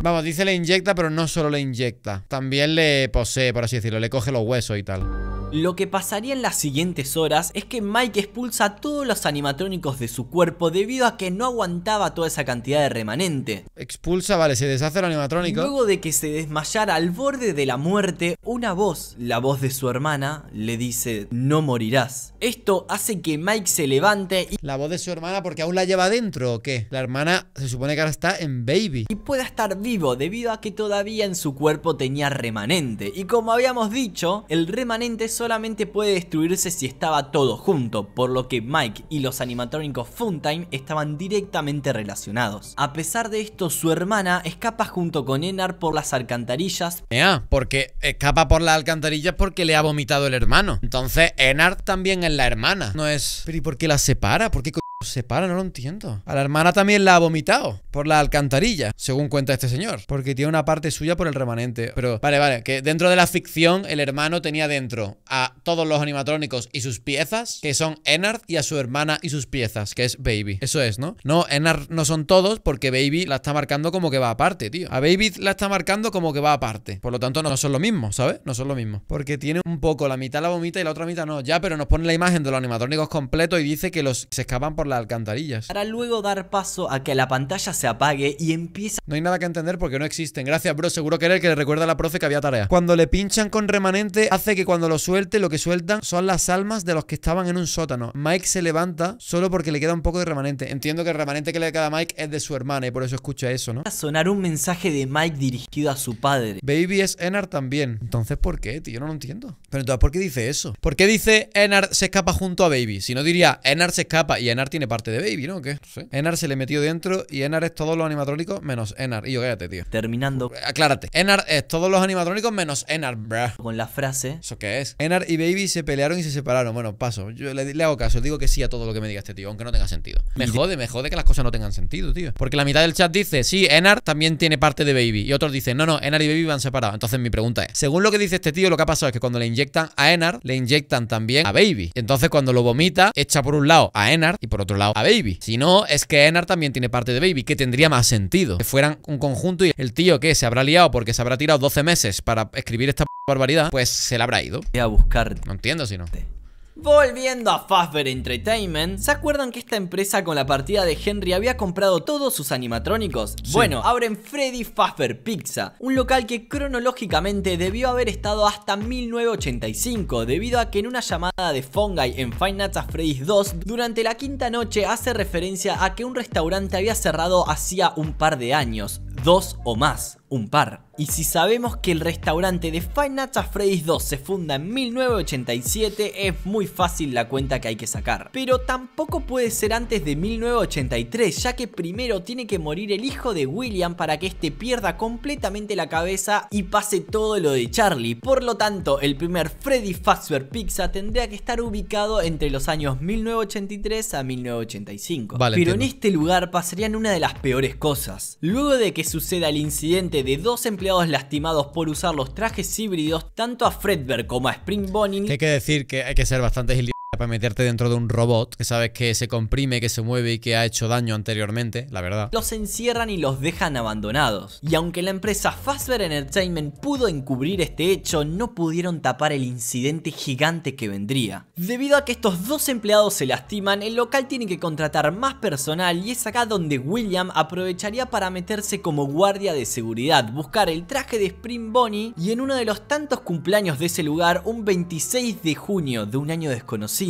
Speaker 2: Vamos, dice le inyecta, pero no
Speaker 1: solo le inyecta. También le posee, por así decirlo. Le coge los huesos y tal.
Speaker 2: Lo que pasaría en las siguientes horas es que Mike expulsa todos los animatrónicos de su cuerpo debido a que no aguantaba toda esa cantidad de remanente. Expulsa, vale, se deshace el animatrónico. Luego de que se desmayara al borde de la muerte, una voz, la voz de su hermana, le dice, no morirás. Esto hace que Mike se levante y... La voz de su hermana porque aún la lleva dentro, o qué? La hermana se supone que ahora está en baby. Y pueda estar vivo debido a que todavía en su cuerpo tenía remanente. Y como habíamos dicho, el remanente es solamente puede destruirse si estaba todo junto, por lo que Mike y los animatrónicos Funtime estaban directamente relacionados. A pesar de esto, su hermana escapa junto con Enar por las alcantarillas. Mea. porque escapa por las alcantarillas porque le ha vomitado el hermano. Entonces,
Speaker 1: Enar también es la hermana. No es... ¿Pero y por qué la separa? ¿Por qué pues se para, no lo entiendo. A la hermana también la ha vomitado por la alcantarilla, según cuenta este señor, porque tiene una parte suya por el remanente. Pero vale, vale, que dentro de la ficción el hermano tenía dentro a todos los animatrónicos y sus piezas, que son Ennard, y a su hermana y sus piezas, que es Baby. Eso es, ¿no? No, Ennard no son todos porque Baby la está marcando como que va aparte, tío. A Baby la está marcando como que va aparte. Por lo tanto, no son lo mismo, ¿sabes? No son lo mismo. Porque tiene un poco, la mitad la vomita y la otra mitad no. Ya, pero nos pone la imagen de los animatrónicos completo y dice que los se escapan por las alcantarillas.
Speaker 2: Para luego dar paso a que la pantalla se apague y empieza... No hay nada que entender porque no existen. Gracias, bro. Seguro que era el que le recuerda a la profe que había tarea.
Speaker 1: Cuando le pinchan con remanente, hace que cuando lo suelte, lo que sueltan son las almas de los que estaban en un sótano. Mike se levanta solo porque le queda un poco de remanente. Entiendo que el remanente que le queda a Mike es de su hermana y por eso escucha eso, ¿no? A sonar un mensaje de Mike dirigido a su padre. Baby es Ennard también. Entonces, ¿por qué, tío? No lo entiendo. Pero entonces, ¿por qué dice eso? ¿Por qué dice Ennard se escapa junto a Baby? Si no diría Enar se escapa y Enar tiene parte de Baby, ¿no? ¿Qué? No sé. Enar se le metió dentro y Enar es todos los animatrónicos menos Enar. Y yo, cállate, tío. Terminando. Aclárate. Enar es todos los animatrónicos menos Enar, bruh. Con la frase. ¿Eso qué es? Enar y Baby se pelearon y se separaron. Bueno, paso. Yo le, le hago caso. Digo que sí a todo lo que me diga este tío, aunque no tenga sentido. Me jode, me jode que las cosas no tengan sentido, tío. Porque la mitad del chat dice, sí, Enar también tiene parte de Baby. Y otros dicen, no, no, Enar y Baby van separados. Entonces mi pregunta es, según lo que dice este tío, lo que ha pasado es que cuando le inyectan a Enar, le inyectan también a Baby. Entonces cuando lo vomita, echa por un lado a Enar y por otro lado a Baby. Si no, es que Enar también tiene parte de Baby, que tendría más sentido. Que fueran un conjunto y el tío que se habrá liado porque se habrá tirado 12 meses para escribir esta barbaridad, pues se la habrá ido. a buscar No entiendo si no.
Speaker 2: Volviendo a Fazbear Entertainment, ¿se acuerdan que esta empresa con la partida de Henry había comprado todos sus animatrónicos? Bueno, abren Freddy Fazbear Pizza, un local que cronológicamente debió haber estado hasta 1985, debido a que en una llamada de Fungi en Five Nights at Freddy's 2, durante la quinta noche hace referencia a que un restaurante había cerrado hacía un par de años, dos o más un par. Y si sabemos que el restaurante de Fine Nights at Freddy's 2 se funda en 1987, es muy fácil la cuenta que hay que sacar. Pero tampoco puede ser antes de 1983, ya que primero tiene que morir el hijo de William para que este pierda completamente la cabeza y pase todo lo de Charlie. Por lo tanto, el primer Freddy Fazbear Pizza tendría que estar ubicado entre los años 1983 a 1985. Pero en este lugar pasarían una de las peores cosas. Luego de que suceda el incidente de dos empleados lastimados por usar los trajes híbridos tanto a Fredberg como a Spring Bonnie. hay que decir que hay que
Speaker 1: ser bastante para meterte dentro de un robot que sabes que se comprime, que se mueve y que ha hecho daño
Speaker 2: anteriormente, la verdad. Los encierran y los dejan abandonados. Y aunque la empresa Fazbear Entertainment pudo encubrir este hecho, no pudieron tapar el incidente gigante que vendría. Debido a que estos dos empleados se lastiman, el local tiene que contratar más personal y es acá donde William aprovecharía para meterse como guardia de seguridad, buscar el traje de Spring Bonnie y en uno de los tantos cumpleaños de ese lugar, un 26 de junio de un año desconocido,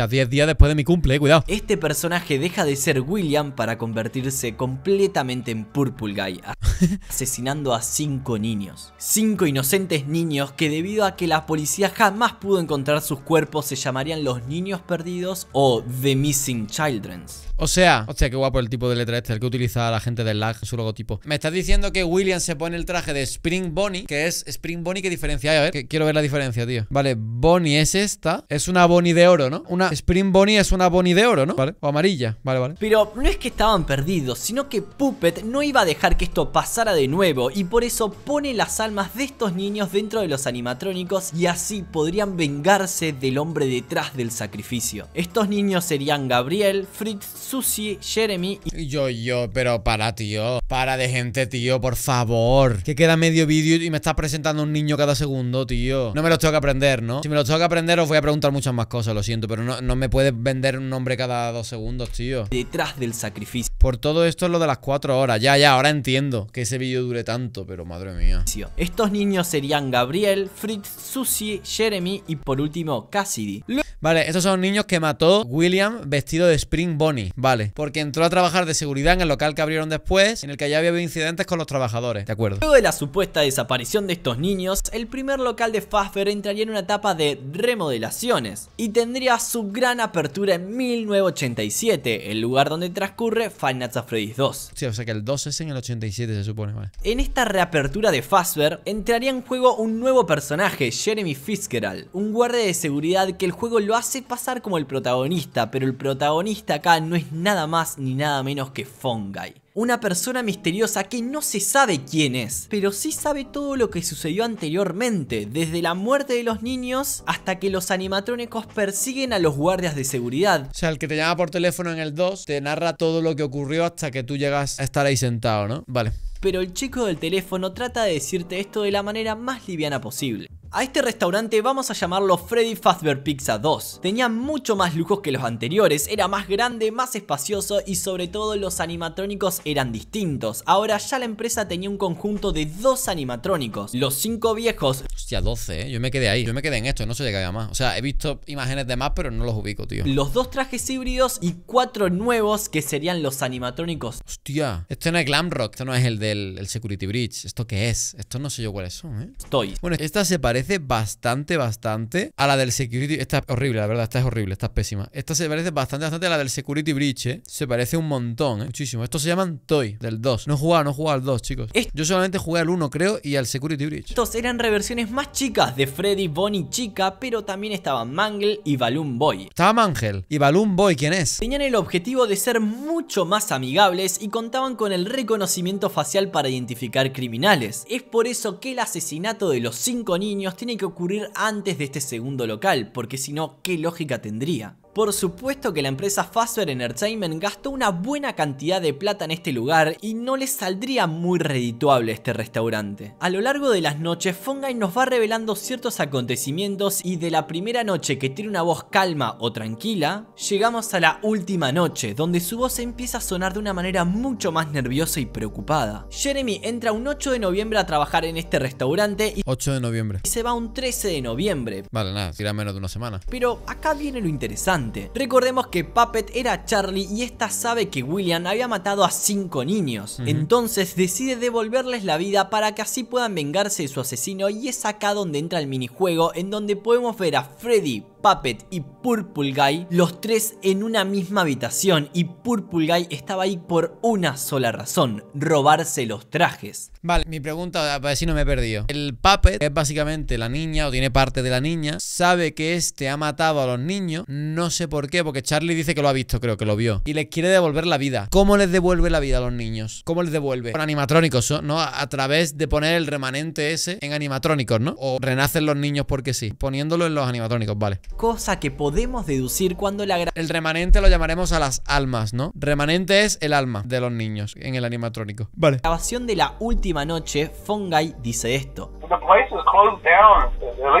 Speaker 2: a 10 días después de mi cumple, eh, cuidado. Este personaje deja de ser William para convertirse completamente en Purple Guy, asesinando a 5 niños. 5 inocentes niños que debido a que la policía jamás pudo encontrar sus cuerpos se llamarían los niños perdidos o The Missing Childrens. O sea, hostia, qué guapo el tipo de letra este, el que utiliza la gente del lag su logotipo.
Speaker 1: Me estás diciendo que William se pone el traje de Spring Bonnie, que es Spring Bonnie, ¿qué diferencia hay? ver, quiero ver la diferencia, tío. Vale, Bonnie es esta. Es
Speaker 2: una Bonnie de oro, ¿no? Una Spring Bonnie es una Bonnie de oro, ¿no? Vale, o amarilla. Vale, vale. Pero no es que estaban perdidos, sino que Puppet no iba a dejar que esto pasara de nuevo y por eso pone las almas de estos niños dentro de los animatrónicos y así podrían vengarse del hombre detrás del sacrificio. Estos niños serían Gabriel, Fritz, Susi, Jeremy y... Yo, yo, pero para, tío. Para de gente, tío, por favor.
Speaker 1: Que queda medio vídeo y me estás presentando un niño cada segundo, tío. No me los tengo que aprender, ¿no? Si me los tengo que aprender os voy a preguntar muchas más cosas, lo siento. Pero no, me puedes vender un nombre cada dos segundos, tío. Detrás del sacrificio. Por todo esto es lo de las cuatro horas. Ya, ya, ahora entiendo que ese vídeo dure tanto, pero madre mía.
Speaker 2: Estos niños serían Gabriel, Fritz, Susi Jeremy y por último Cassidy. Vale, estos son niños que mató William
Speaker 1: vestido de Spring
Speaker 2: Bonnie. Vale, porque entró a trabajar de seguridad en el local que abrieron después, en el que ya había habido incidentes con los trabajadores. De acuerdo. Luego de la supuesta desaparición de estos niños, el primer local de Fazbear entraría en una etapa de remodelaciones y tendría su gran apertura en 1987, el lugar donde transcurre Final Fantasy at Freddy's 2. Sí, o sea que el 2 es en el 87 se supone, En esta reapertura de Fazbear entraría en juego un nuevo personaje, Jeremy Fitzgerald, un guardia de seguridad que el juego lo hace pasar como el protagonista, pero el protagonista acá no es nada más ni nada menos que Fongai. Una persona misteriosa que no se sabe quién es, pero sí sabe todo lo que sucedió anteriormente, desde la muerte de los niños hasta que los animatrónicos persiguen a los guardias de seguridad. O sea, el que te llama por teléfono en el 2 te narra todo lo que ocurrió hasta que tú llegas a estar ahí sentado, ¿no? Vale. Pero el chico del teléfono trata de decirte esto de la manera más liviana posible. A este restaurante vamos a llamarlo Freddy Fazbear Pizza 2. Tenía mucho más lujos que los anteriores, era más grande, más espacioso y sobre todo los animatrónicos eran distintos. Ahora ya la empresa tenía un conjunto de dos animatrónicos. Los cinco viejos... Hostia, 12, ¿eh? Yo me quedé ahí, yo me quedé en esto, no sé llegaba más. O sea, he visto imágenes de más, pero no los ubico, tío. Los dos trajes híbridos y cuatro nuevos que serían los animatrónicos.
Speaker 1: Hostia, esto no es Glamrock, Esto no es el del Security Bridge. ¿Esto qué es? Esto no sé yo cuáles son, ¿eh? Estoy. Bueno, esta se parece parece bastante, bastante a la del security. Esta es horrible, la verdad, esta es horrible, esta es pésima. Esta se parece bastante, bastante a la del security breach, ¿eh? Se parece un montón, ¿eh? Muchísimo. Estos se llaman Toy, del 2. No jugaba no jugaba al 2, chicos. Yo solamente jugué al 1, creo, y al security
Speaker 2: breach. Estos eran reversiones más chicas de Freddy, Bonnie Chica, pero también estaban Mangle y Balloon Boy. Estaba Mangel. ¿Y Balloon Boy quién es? Tenían el objetivo de ser mucho más amigables y contaban con el reconocimiento facial para identificar criminales. Es por eso que el asesinato de los 5 niños tiene que ocurrir antes de este segundo local, porque si no, ¿qué lógica tendría? Por supuesto que la empresa Fazbear Entertainment gastó una buena cantidad de plata en este lugar y no le saldría muy redituable este restaurante. A lo largo de las noches, Fongai nos va revelando ciertos acontecimientos y de la primera noche que tiene una voz calma o tranquila, llegamos a la última noche, donde su voz empieza a sonar de una manera mucho más nerviosa y preocupada. Jeremy entra un 8 de noviembre a trabajar en este restaurante y 8 de noviembre. Y se va un 13 de noviembre. Vale, nada, será menos de una semana. Pero acá viene lo interesante. Recordemos que Puppet era Charlie y esta sabe que William había matado a cinco niños. Entonces decide devolverles la vida para que así puedan vengarse de su asesino y es acá donde entra el minijuego en donde podemos ver a Freddy, Puppet y Purple Guy, los tres en una misma habitación y Purple Guy estaba ahí por una sola razón, robarse los trajes. Vale, mi pregunta, a ver si no me he
Speaker 1: perdido. El puppet es básicamente la niña o tiene parte de la niña. Sabe que este ha matado a los niños. No sé por qué, porque Charlie dice que lo ha visto, creo que lo vio. Y les quiere devolver la vida. ¿Cómo les devuelve la vida a los niños? ¿Cómo les devuelve? Con animatrónicos, ¿no? A través de poner el remanente ese en animatrónicos, ¿no? O renacen los niños porque sí. Poniéndolo en los animatrónicos, vale. Cosa que podemos deducir cuando la... El remanente lo llamaremos a las almas, ¿no? Remanente es el alma
Speaker 2: de los niños en el animatrónico. Vale. Grabación de la última última Fongai dice esto.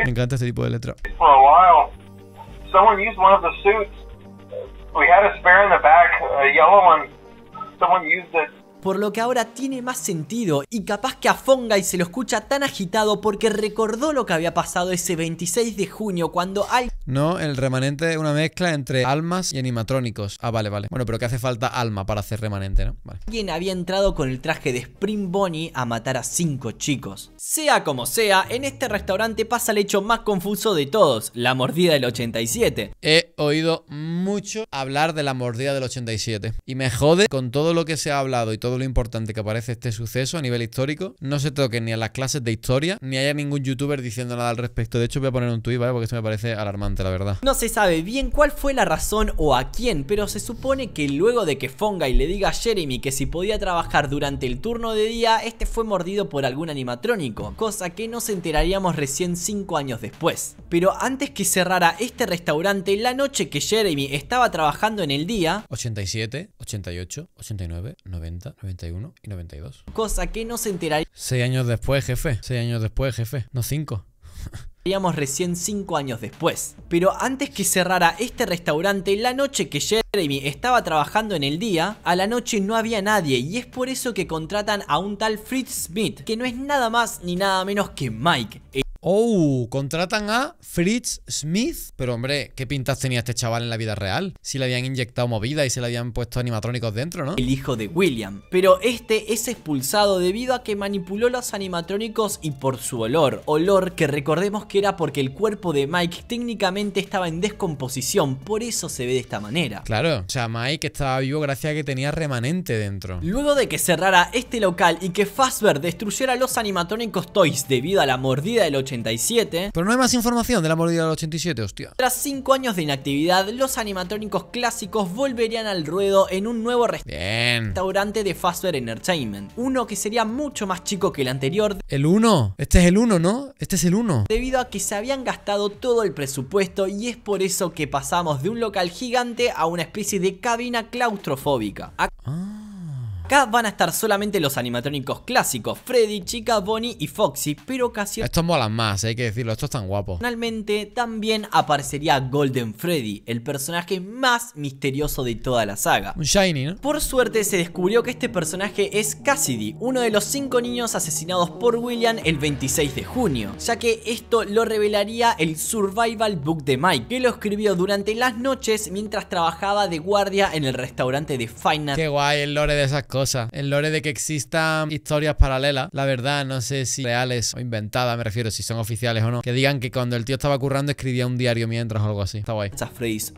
Speaker 2: Me encanta este tipo de letra. Someone used one of the suits. We had a spare in the back, a yellow one. Someone used it por lo que ahora tiene más sentido y capaz que afonga y se lo escucha tan agitado porque recordó lo que había pasado ese 26 de junio cuando hay.
Speaker 1: No, el remanente es una mezcla entre almas y animatrónicos. Ah, vale, vale. Bueno, pero que hace falta alma para hacer remanente,
Speaker 2: ¿no? Vale. Quien había entrado con el traje de Spring Bonnie a matar a cinco chicos. Sea como sea, en este restaurante pasa el hecho más confuso de todos, la mordida del 87.
Speaker 1: He oído mucho hablar de la mordida del 87 y me jode con todo lo que se ha hablado y todo todo lo importante que aparece este suceso a nivel histórico, no se toquen ni a las clases de historia, ni haya ningún youtuber diciendo nada al respecto. De hecho, voy a poner un tuit, ¿vale? Porque esto me parece alarmante, la verdad.
Speaker 2: No se sabe bien cuál fue la razón o a quién, pero se supone que luego de que y le diga a Jeremy que si podía trabajar durante el turno de día, este fue mordido por algún animatrónico, cosa que no se enteraríamos recién 5 años después. Pero antes que cerrara este restaurante, la noche que Jeremy estaba trabajando en el día... 87,
Speaker 1: 88, 89, 90, 91 y 92.
Speaker 2: Cosa que no se enteraría.
Speaker 1: Seis años después, jefe. Seis años después, jefe. No cinco.
Speaker 2: recién cinco años después. Pero antes que cerrara este restaurante, la noche que Jeremy estaba trabajando en el día, a la noche no había nadie y es por eso que contratan a un tal Fritz Smith, que no es nada más ni nada menos que Mike, Oh, contratan a Fritz Smith. Pero hombre, ¿qué
Speaker 1: pintas tenía este chaval en la vida real? Si le habían inyectado movida y se le habían puesto animatrónicos dentro, ¿no? El hijo
Speaker 2: de William. Pero este es expulsado debido a que manipuló los animatrónicos y por su olor. Olor que recordemos que era porque el cuerpo de Mike técnicamente estaba en descomposición. Por eso se ve de esta manera. Claro, o sea, Mike estaba vivo gracias a que tenía remanente dentro. Luego de que cerrara este local y que Fazbear destruyera los animatrónicos Toys debido a la mordida del 80 pero
Speaker 1: no hay más información de la mordida del 87, hostia.
Speaker 2: Tras 5 años de inactividad, los animatrónicos clásicos volverían al ruedo en un nuevo restaurante de Fastware Entertainment. Uno que sería mucho más chico que el anterior. ¿El
Speaker 1: 1? Este es el 1, ¿no? Este es el 1.
Speaker 2: Debido a que se habían gastado todo el presupuesto y es por eso que pasamos de un local gigante a una especie de cabina claustrofóbica. Ah. Acá van a estar solamente los animatrónicos clásicos, Freddy, Chica, Bonnie y Foxy, pero casi... Estos
Speaker 1: molan más, hay que decirlo, estos están guapos.
Speaker 2: Finalmente, también aparecería Golden Freddy, el personaje más misterioso de toda la saga. Un shiny, Por suerte se descubrió que este personaje es Cassidy, uno de los cinco niños asesinados por William el 26 de junio, ya que esto lo revelaría el Survival Book de Mike, que lo escribió durante las noches mientras trabajaba de guardia en el restaurante de Final. Qué guay el lore
Speaker 1: de esas cosas. En El lore de que existan historias paralelas, la verdad, no sé si reales o inventadas, me refiero, si son oficiales o no. Que digan que cuando el tío estaba currando escribía un diario mientras o algo así. Está guay.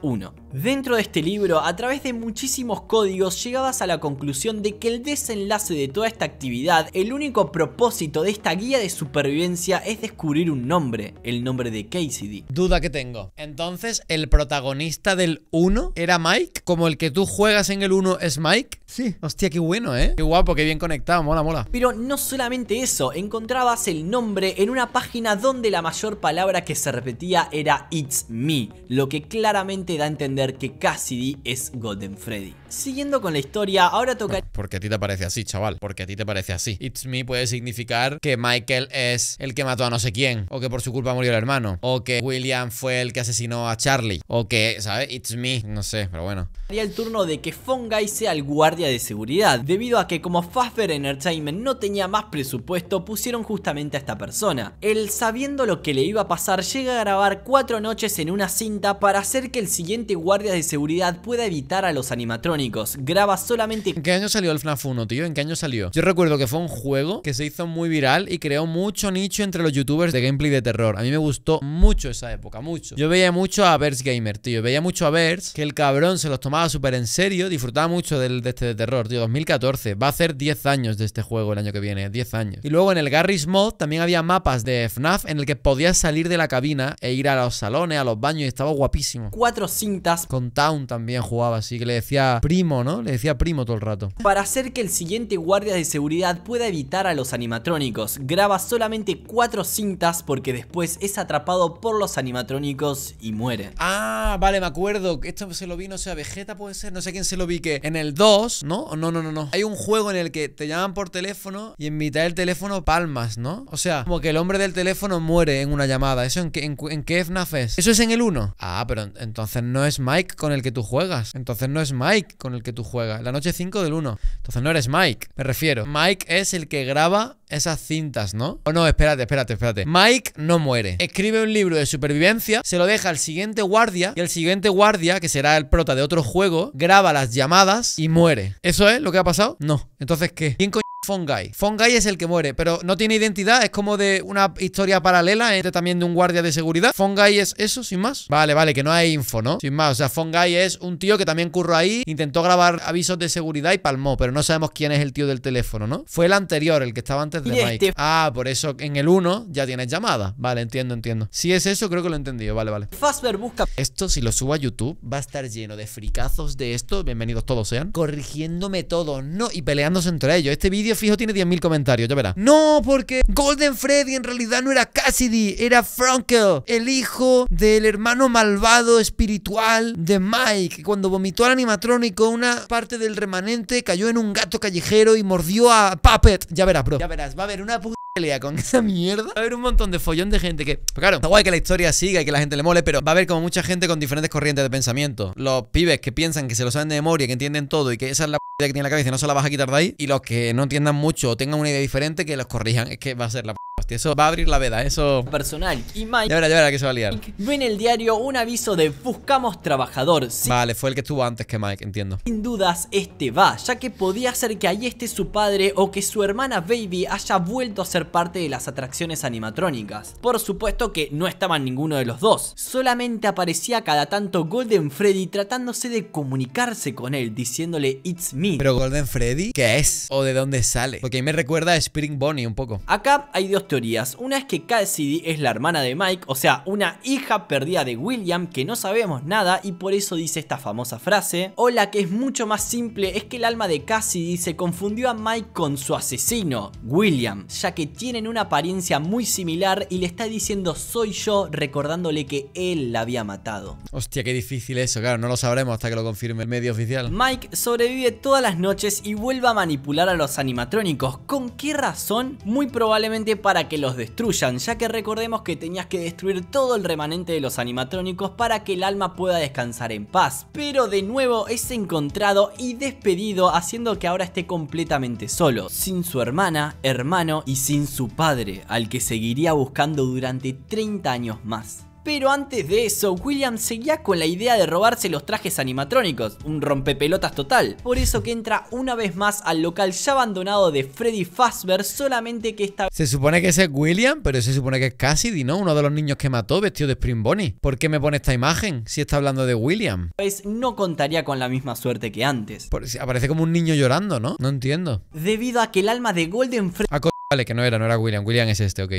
Speaker 2: 1. Dentro de este libro, a través de muchísimos códigos, llegabas a la conclusión de que el desenlace de toda esta actividad, el único propósito de esta guía de supervivencia es descubrir un nombre, el nombre de KCD. Duda que tengo. Entonces, ¿el
Speaker 1: protagonista del 1 era Mike? ¿Como el que tú juegas en el 1 es Mike? Sí.
Speaker 2: Hostia, qué bueno, ¿eh? Qué guapo, qué bien conectado, mola, mola. Pero no solamente eso, encontrabas el nombre en una página donde la mayor palabra que se repetía era It's Me, lo que claramente da a entender que Cassidy es Golden Freddy. Siguiendo con la historia, ahora toca... Porque a ti te parece así, chaval, porque a ti te parece así. It's Me puede significar que Michael es
Speaker 1: el que mató a no sé quién, o que por su culpa murió el hermano, o que William fue el que asesinó a Charlie,
Speaker 2: o que, ¿sabes? It's Me, no sé, pero bueno. Sería el turno de que Fongai sea el guardia de seguridad debido a que como Fazbear Entertainment no tenía más presupuesto, pusieron justamente a esta persona. Él, sabiendo lo que le iba a pasar, llega a grabar cuatro noches en una cinta para hacer que el siguiente guardia de seguridad pueda evitar a los animatrónicos. Graba solamente... ¿En qué año salió el FNAF 1, tío? ¿En qué año salió? Yo recuerdo que fue un juego que se hizo muy viral y creó mucho nicho
Speaker 1: entre los youtubers de gameplay de terror. A mí me gustó mucho esa época, mucho. Yo veía mucho a Bers Gamer, tío. Veía mucho a Bers que el cabrón se los tomaba súper en serio, disfrutaba mucho de este terror, tío. 2014 Va a hacer 10 años de este juego el año que viene, 10 años. Y luego en el Garry's Mod también había mapas de FNAF en el que podías salir de la cabina e ir a los salones, a los baños y estaba guapísimo. Cuatro cintas. Con Town también jugaba, así que le decía primo, ¿no? Le decía primo todo el rato.
Speaker 2: Para hacer que el siguiente guardia de seguridad pueda evitar a los animatrónicos, graba solamente cuatro cintas porque después es atrapado por los animatrónicos y muere. Ah, vale, me acuerdo. Esto se lo vi, no sé, Vegeta puede ser, no sé quién se lo vi que en el 2, ¿no? No, no, no
Speaker 1: no, Hay un juego en el que te llaman por teléfono y en mitad del teléfono palmas, ¿no? O sea, como que el hombre del teléfono muere en una llamada. ¿Eso en, qué, en, en qué FNAF es? Eso es en el 1. Ah, pero entonces no es Mike con el que tú juegas. Entonces no es Mike con el que tú juegas. La noche 5 del 1. Entonces no eres Mike, me refiero. Mike es el que graba esas cintas, ¿no? O no, espérate, espérate, espérate. Mike no muere. Escribe un libro de supervivencia, se lo deja al siguiente guardia y el siguiente guardia, que será el prota de otro juego, graba las llamadas y muere. Eso es lo que ha pasado? No. Entonces, ¿qué? ¿Quién Fongai. Fongai es el que muere, pero no tiene identidad, es como de una historia paralela entre también de un guardia de seguridad. Fongai es eso, sin más. Vale, vale, que no hay info, ¿no? Sin más, o sea, Fongai es un tío que también curró ahí, intentó grabar avisos de seguridad y palmó, pero no sabemos quién es el tío del teléfono, ¿no? Fue el anterior, el que estaba antes de Mike. Ah, por eso en el 1 ya tienes llamada. Vale, entiendo, entiendo. Si es eso, creo que lo he entendido, vale, vale. Fazbear busca. Esto, si lo subo a YouTube, va a estar lleno de fricazos de esto, bienvenidos todos sean, corrigiéndome todos, no, y peleándose entre ellos. Este vídeo fijo tiene 10.000 comentarios, ya verás. No, porque Golden Freddy en realidad no era Cassidy, era Frankel, el hijo del hermano malvado espiritual de Mike. cuando vomitó al animatrónico, una parte del remanente cayó en un gato callejero y mordió a Puppet. Ya verás, bro. Ya verás, va a haber una puta pelea con esa mierda. Va a haber un montón de follón de gente que. Pues claro, está guay que la historia siga y que la gente le mole, pero va a haber como mucha gente con diferentes corrientes de pensamiento. Los pibes que piensan que se lo saben de memoria, que entienden todo y que esa es la que tiene la cabeza no se la vas a quitar de ahí. Y los que no entiendan mucho o tengan una idea diferente, que los corrijan. Es que va a ser la p eso va a
Speaker 2: abrir la veda, eso. Personal. Y Mike. Ya verá, ya verá que se va a liar. Ve en el diario un aviso de buscamos trabajador. Vale, fue el que estuvo antes que Mike, entiendo. Sin dudas, este va, ya que podía ser que ahí esté su padre o que su hermana Baby haya vuelto a ser parte de las atracciones animatrónicas. Por supuesto que no estaban ninguno de los dos. Solamente aparecía cada tanto Golden Freddy tratándose de comunicarse con él, diciéndole It's me. Pero Golden Freddy, ¿qué es? ¿O de dónde sale? Porque mí me recuerda a Spring Bonnie un poco. Acá hay dos teorías una es que Cassidy es la hermana de Mike, o sea, una hija perdida de William que no sabemos nada y por eso dice esta famosa frase. O la que es mucho más simple es que el alma de Cassidy se confundió a Mike con su asesino, William, ya que tienen una apariencia muy similar y le está diciendo soy yo recordándole que él la había matado. Hostia, qué difícil eso, claro, no lo sabremos hasta que lo confirme el medio oficial. Mike sobrevive todas las noches y vuelve a manipular a los animatrónicos. ¿Con qué razón? Muy probablemente para que que los destruyan, ya que recordemos que tenías que destruir todo el remanente de los animatrónicos para que el alma pueda descansar en paz. Pero de nuevo es encontrado y despedido haciendo que ahora esté completamente solo, sin su hermana, hermano y sin su padre, al que seguiría buscando durante 30 años más. Pero antes de eso, William seguía con la idea de robarse los trajes animatrónicos, un rompepelotas total. Por eso que entra una vez más al local ya abandonado de Freddy Fazbear, solamente que está. Se supone que ese es William,
Speaker 1: pero se supone que es Cassidy, ¿no? Uno de los niños que mató vestido de Spring Bonnie. ¿Por qué me pone esta imagen si está hablando de William?
Speaker 2: Pues no contaría con la misma suerte que antes. Por, aparece
Speaker 1: como un niño llorando, ¿no?
Speaker 2: No entiendo. Debido a que el alma de Golden Freddy... Vale, que no era, no era William. William es este, ok.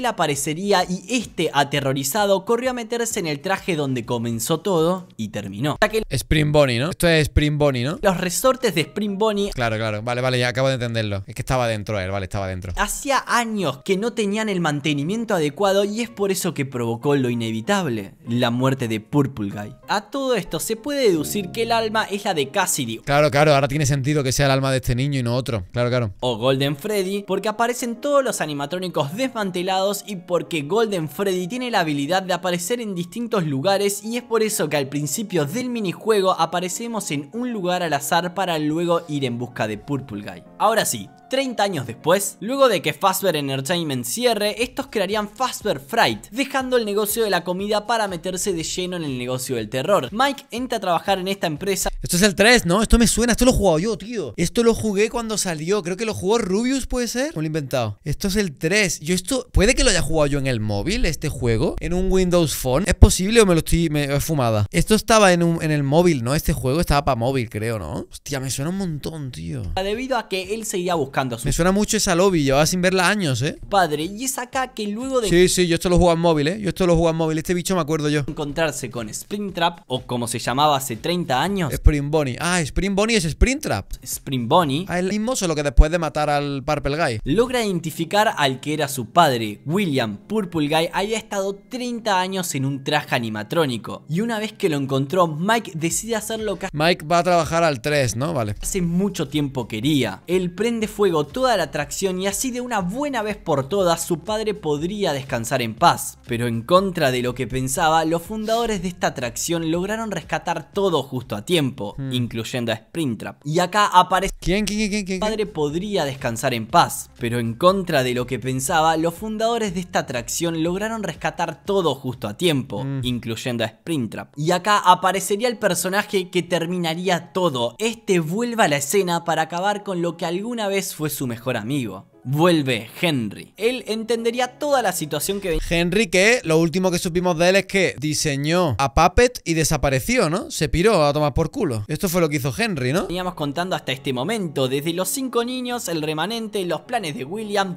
Speaker 2: la aparecería y este, aterrorizado, corrió a meterse en el traje donde comenzó todo y terminó. Spring Bonnie, ¿no? Esto es Spring Bonnie, ¿no? Los resortes de Spring Bonnie. Claro, claro. Vale, vale, ya acabo de entenderlo. Es que estaba dentro él, vale, estaba dentro. Hacía años que no tenían el mantenimiento adecuado y es por eso que provocó lo inevitable, la muerte de Purple Guy. A todo esto se puede deducir que el alma es la de Cassidy.
Speaker 1: Claro, claro, ahora tiene sentido que sea el alma de este niño y no otro. Claro, claro.
Speaker 2: O Golden Freddy, porque a aparecen todos los animatrónicos desmantelados y porque Golden Freddy tiene la habilidad de aparecer en distintos lugares y es por eso que al principio del minijuego aparecemos en un lugar al azar para luego ir en busca de Purple Guy. Ahora sí, 30 años después, luego de que Fazbear Entertainment cierre, estos crearían Fazbear Fright, dejando el negocio de la comida para meterse de lleno en el negocio del terror. Mike entra a trabajar en esta empresa. Esto
Speaker 1: es el 3, ¿no? Esto me suena, esto lo he jugado yo, tío. Esto lo jugué cuando salió, creo que lo jugó Rubius, ¿puede ser? inventado. Esto es el 3. Yo esto, puede que lo haya jugado yo en el móvil, este juego, en un Windows Phone. ¿Es posible o me lo estoy me, fumada? Esto estaba en, un, en el móvil, ¿no? Este juego estaba para móvil, creo, ¿no? Hostia, me suena un montón, tío.
Speaker 2: Debido a que él seguía buscando Me
Speaker 1: suena mucho esa lobby, llevaba sin verla años, ¿eh?
Speaker 2: Padre, y es acá que luego de... Sí, sí, yo esto lo juego en móvil, ¿eh? Yo esto lo juego en móvil, este bicho me acuerdo yo. Encontrarse con Springtrap, o como se llamaba hace 30 años... Spring Bonnie. Ah, Spring Bonnie es Springtrap. Spring Bonnie. Ah, el mismo, solo que después de matar al Purple Guy logra identificar al que era su padre, William Purple Guy, había estado 30 años en un traje animatrónico. Y una vez que lo encontró, Mike decide hacerlo Mike va a trabajar al 3, ¿no? Vale. Hace mucho tiempo quería. Él prende fuego toda la atracción y así de una buena vez por todas su padre podría descansar en paz. Pero en contra de lo que pensaba, los fundadores de esta atracción lograron rescatar todo justo a tiempo, hmm. incluyendo a Springtrap. Y acá aparece... ¿Quién, quién, quién, quién? Padre podría descansar en paz, pero en contra de lo que pensaba, los fundadores de esta atracción lograron rescatar todo justo a tiempo, mm. incluyendo a Springtrap. Y acá aparecería el personaje que terminaría todo. Este vuelve a la escena para acabar con lo que alguna vez fue su mejor amigo. Vuelve Henry. Él entendería toda la situación que venía. Henry, que lo último que supimos de él es que diseñó a Puppet y
Speaker 1: desapareció, ¿no? Se piró a tomar por culo.
Speaker 2: Esto fue lo que hizo Henry, ¿no? Veníamos contando hasta este momento. Desde los cinco niños, el remanente, los planes de William,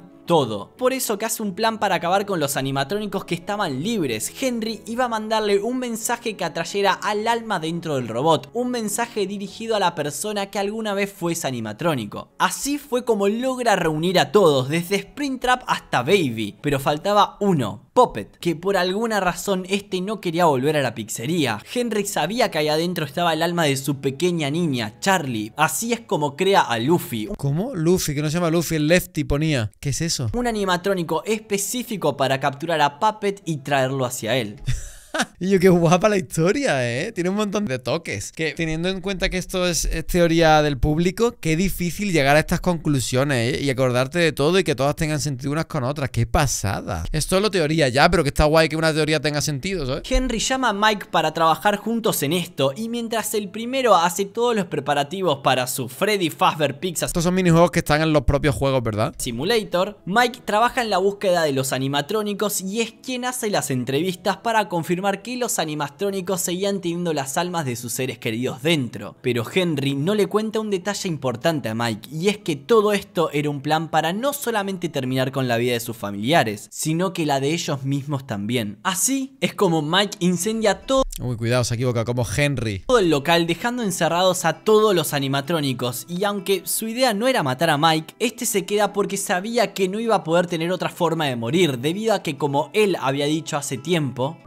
Speaker 2: por eso que hace un plan para acabar con los animatrónicos que estaban libres. Henry iba a mandarle un mensaje que atrayera al alma dentro del robot, un mensaje dirigido a la persona que alguna vez fue ese animatrónico. Así fue como logra reunir a todos, desde Springtrap hasta Baby, pero faltaba uno, Poppet, que por alguna razón este no quería volver a la pizzería. Henry sabía que ahí adentro estaba el alma de su pequeña niña, Charlie. Así es como crea a Luffy.
Speaker 1: ¿Cómo? Luffy, que no se llama Luffy, el Lefty ponía. ¿Qué es eso?
Speaker 2: Un animatrónico específico para capturar a Puppet y traerlo hacia él.
Speaker 1: y yo, qué guapa la historia, ¿eh? Tiene un montón de toques. Que teniendo en cuenta que esto es, teoría del público, qué difícil llegar a estas conclusiones ¿eh? y acordarte de todo y que todas tengan sentido unas con otras. Qué pasada.
Speaker 2: Es solo teoría ya, pero que está guay que una teoría tenga sentido, ¿sabes? Henry llama a Mike para trabajar juntos en esto y mientras el primero hace todos los preparativos para su Freddy Fazbear Pizza. Estos son minijuegos que están en los propios juegos, ¿verdad? Simulator. Mike trabaja en la búsqueda de los animatrónicos y es quien hace las entrevistas para confirmar confirmar los animastrónicos seguían teniendo las almas de sus seres queridos dentro. Pero Henry no le cuenta un detalle importante a Mike, y es que todo esto era un plan para no solamente terminar con la vida de sus familiares, sino que la de ellos mismos también. Así es como Mike incendia todo Uy, cuidado, se
Speaker 1: equivoca, como Henry.
Speaker 2: Todo el local dejando encerrados a todos los animatrónicos, y aunque su idea no era matar a Mike, este se queda porque sabía que no iba a poder tener otra forma de morir, debido a que como él había dicho hace tiempo...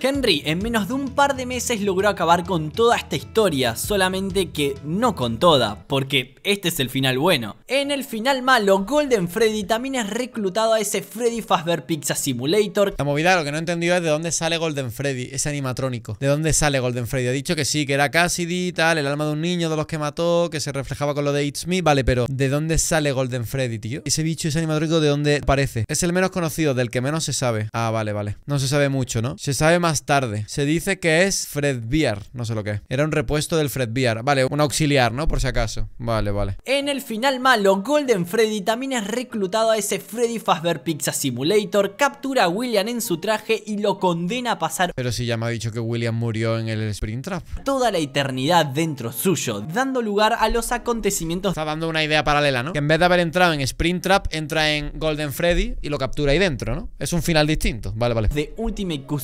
Speaker 2: Henry en menos de un par de meses logró acabar con toda esta historia, solamente que no con toda, porque este es el final bueno. En el final malo, Golden Freddy también es reclutado a ese Freddy Fazbear Pizza Simulator. La movida lo que no he entendido
Speaker 1: es de dónde sale Golden Freddy, ese animatrónico. ¿De dónde sale Golden Freddy? Ha dicho que sí, que era Cassidy, tal, el alma de un niño de los que mató, que se reflejaba con lo de It's Me, vale, pero ¿de dónde sale Golden Freddy, tío? Ese bicho, ese animatrónico, ¿de dónde parece? Es el menos conocido, del que menos se sabe. Ah, vale, vale. No se sabe mucho, ¿no? Se sabe más tarde. Se dice que es Fredbear, no sé lo que Era un repuesto del Fredbear. Vale, un auxiliar, ¿no? Por si acaso. Vale, vale.
Speaker 2: En el final malo, Golden Freddy también es reclutado a ese Freddy Fazbear Pizza Simulator, captura a William en su traje y lo condena a pasar... Pero si ya me ha dicho que William murió en el Springtrap. Toda la eternidad dentro suyo, dando lugar a los acontecimientos... Está dando una idea paralela, ¿no? Que en vez de haber entrado en Springtrap,
Speaker 1: entra en Golden Freddy y lo captura ahí dentro, ¿no? Es un final distinto. Vale, vale. De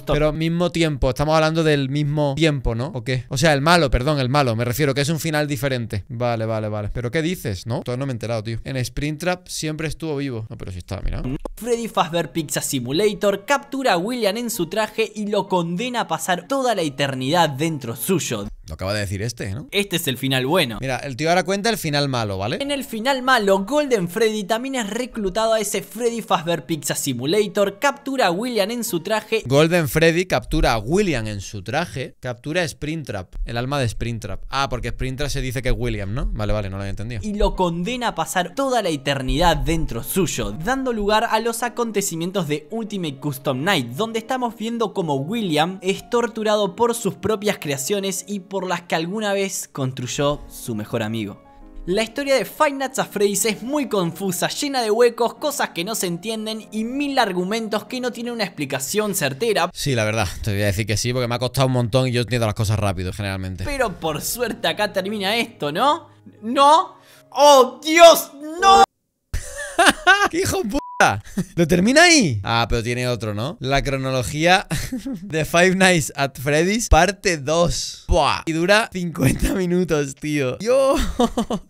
Speaker 1: pero mismo tiempo, estamos hablando del mismo tiempo, ¿no? ¿O qué? O sea, el malo, perdón, el malo. Me refiero que es un final diferente. Vale, vale, vale. ¿Pero qué dices, no? Todavía no me he enterado, tío. En Springtrap siempre
Speaker 2: estuvo vivo. No, pero sí está, mira. Freddy Fazbear Pizza Simulator captura a William en su traje y lo condena a pasar toda la eternidad dentro suyo. Lo acaba de decir este, ¿no? Este es el final bueno. Mira, el tío ahora cuenta el final malo, ¿vale? En el final malo, Golden Freddy también es reclutado a ese Freddy Fazbear Pizza Simulator, captura a William en su traje. Golden
Speaker 1: Freddy captura a William en su traje, captura a Springtrap, el alma de Springtrap. Ah,
Speaker 2: porque Springtrap se dice que es William, ¿no? Vale, vale, no lo había entendido. Y lo condena a pasar toda la eternidad dentro suyo, dando lugar a los acontecimientos de Ultimate Custom Night, donde estamos viendo como William es torturado por sus propias creaciones y por las que alguna vez construyó su mejor amigo. La historia de Five Nights at Freddy's es muy confusa, llena de huecos, cosas que no se entienden y mil argumentos que no tienen una explicación certera.
Speaker 1: Sí, la verdad, te voy a decir que sí, porque me ha costado un montón y yo entiendo las cosas rápido, generalmente.
Speaker 2: Pero por suerte acá termina esto, ¿no? ¿No? ¡Oh, Dios! ¡No! hijo de
Speaker 1: ¿Lo termina ahí? Ah, pero tiene otro, ¿no? La cronología de Five Nights at Freddy's, parte 2. ¡Buah! Y dura 50 minutos, tío. ¡Dios!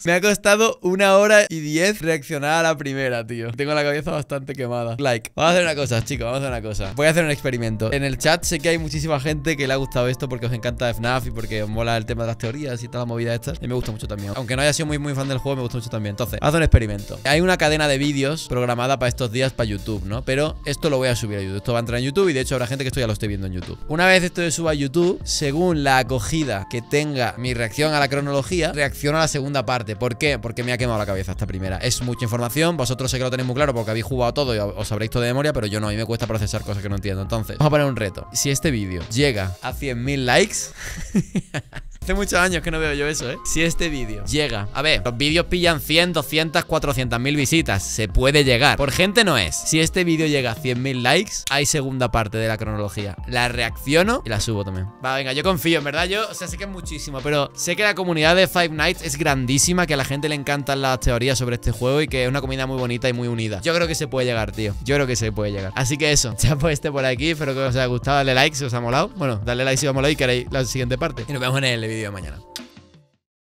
Speaker 1: Me ha costado una hora y diez reaccionar a la primera, tío. Tengo la cabeza bastante quemada. Like. Vamos a hacer una cosa, chicos. Vamos a hacer una cosa. Voy a hacer un experimento. En el chat sé que hay muchísima gente que le ha gustado esto porque os encanta FNAF y porque os mola el tema de las teorías y toda la movida esta. Y me gusta mucho también. Aunque no haya sido muy, muy fan del juego, me gusta mucho también. Entonces, haz un experimento. Hay una cadena de vídeos programada para esto días para YouTube, ¿no? Pero esto lo voy a subir a YouTube. Esto va a entrar en YouTube y de hecho habrá gente que esto ya lo esté viendo en YouTube. Una vez esto se suba a YouTube, según la acogida que tenga mi reacción a la cronología, reacciono a la segunda parte. ¿Por qué? Porque me ha quemado la cabeza esta primera. Es mucha información. Vosotros sé que lo tenéis muy claro porque habéis jugado todo y os habréis todo de memoria, pero yo no. A mí me cuesta procesar cosas que no entiendo. Entonces, vamos a poner un reto. Si este vídeo llega a 100.000 likes. Hace muchos años que no veo yo eso, ¿eh? Si este vídeo llega, a ver, los vídeos pillan 100, 200, 400 mil visitas. Se puede llegar. Por gente no es. Si este vídeo llega a 100 mil likes, hay segunda parte de la cronología. La reacciono y la subo también. Va, venga, yo confío, en verdad. Yo, o sea, sé que es muchísimo, pero sé que la comunidad de Five Nights es grandísima, que a la gente le encantan las teorías sobre este juego y que es una comunidad muy bonita y muy unida. Yo creo que se puede llegar, tío. Yo creo que se puede llegar. Así que eso, chapo pues este por aquí. Espero que os haya gustado. Dale like si os ha molado. Bueno, dale like si os ha molado y queréis la siguiente parte. Y nos vemos en el video mañana.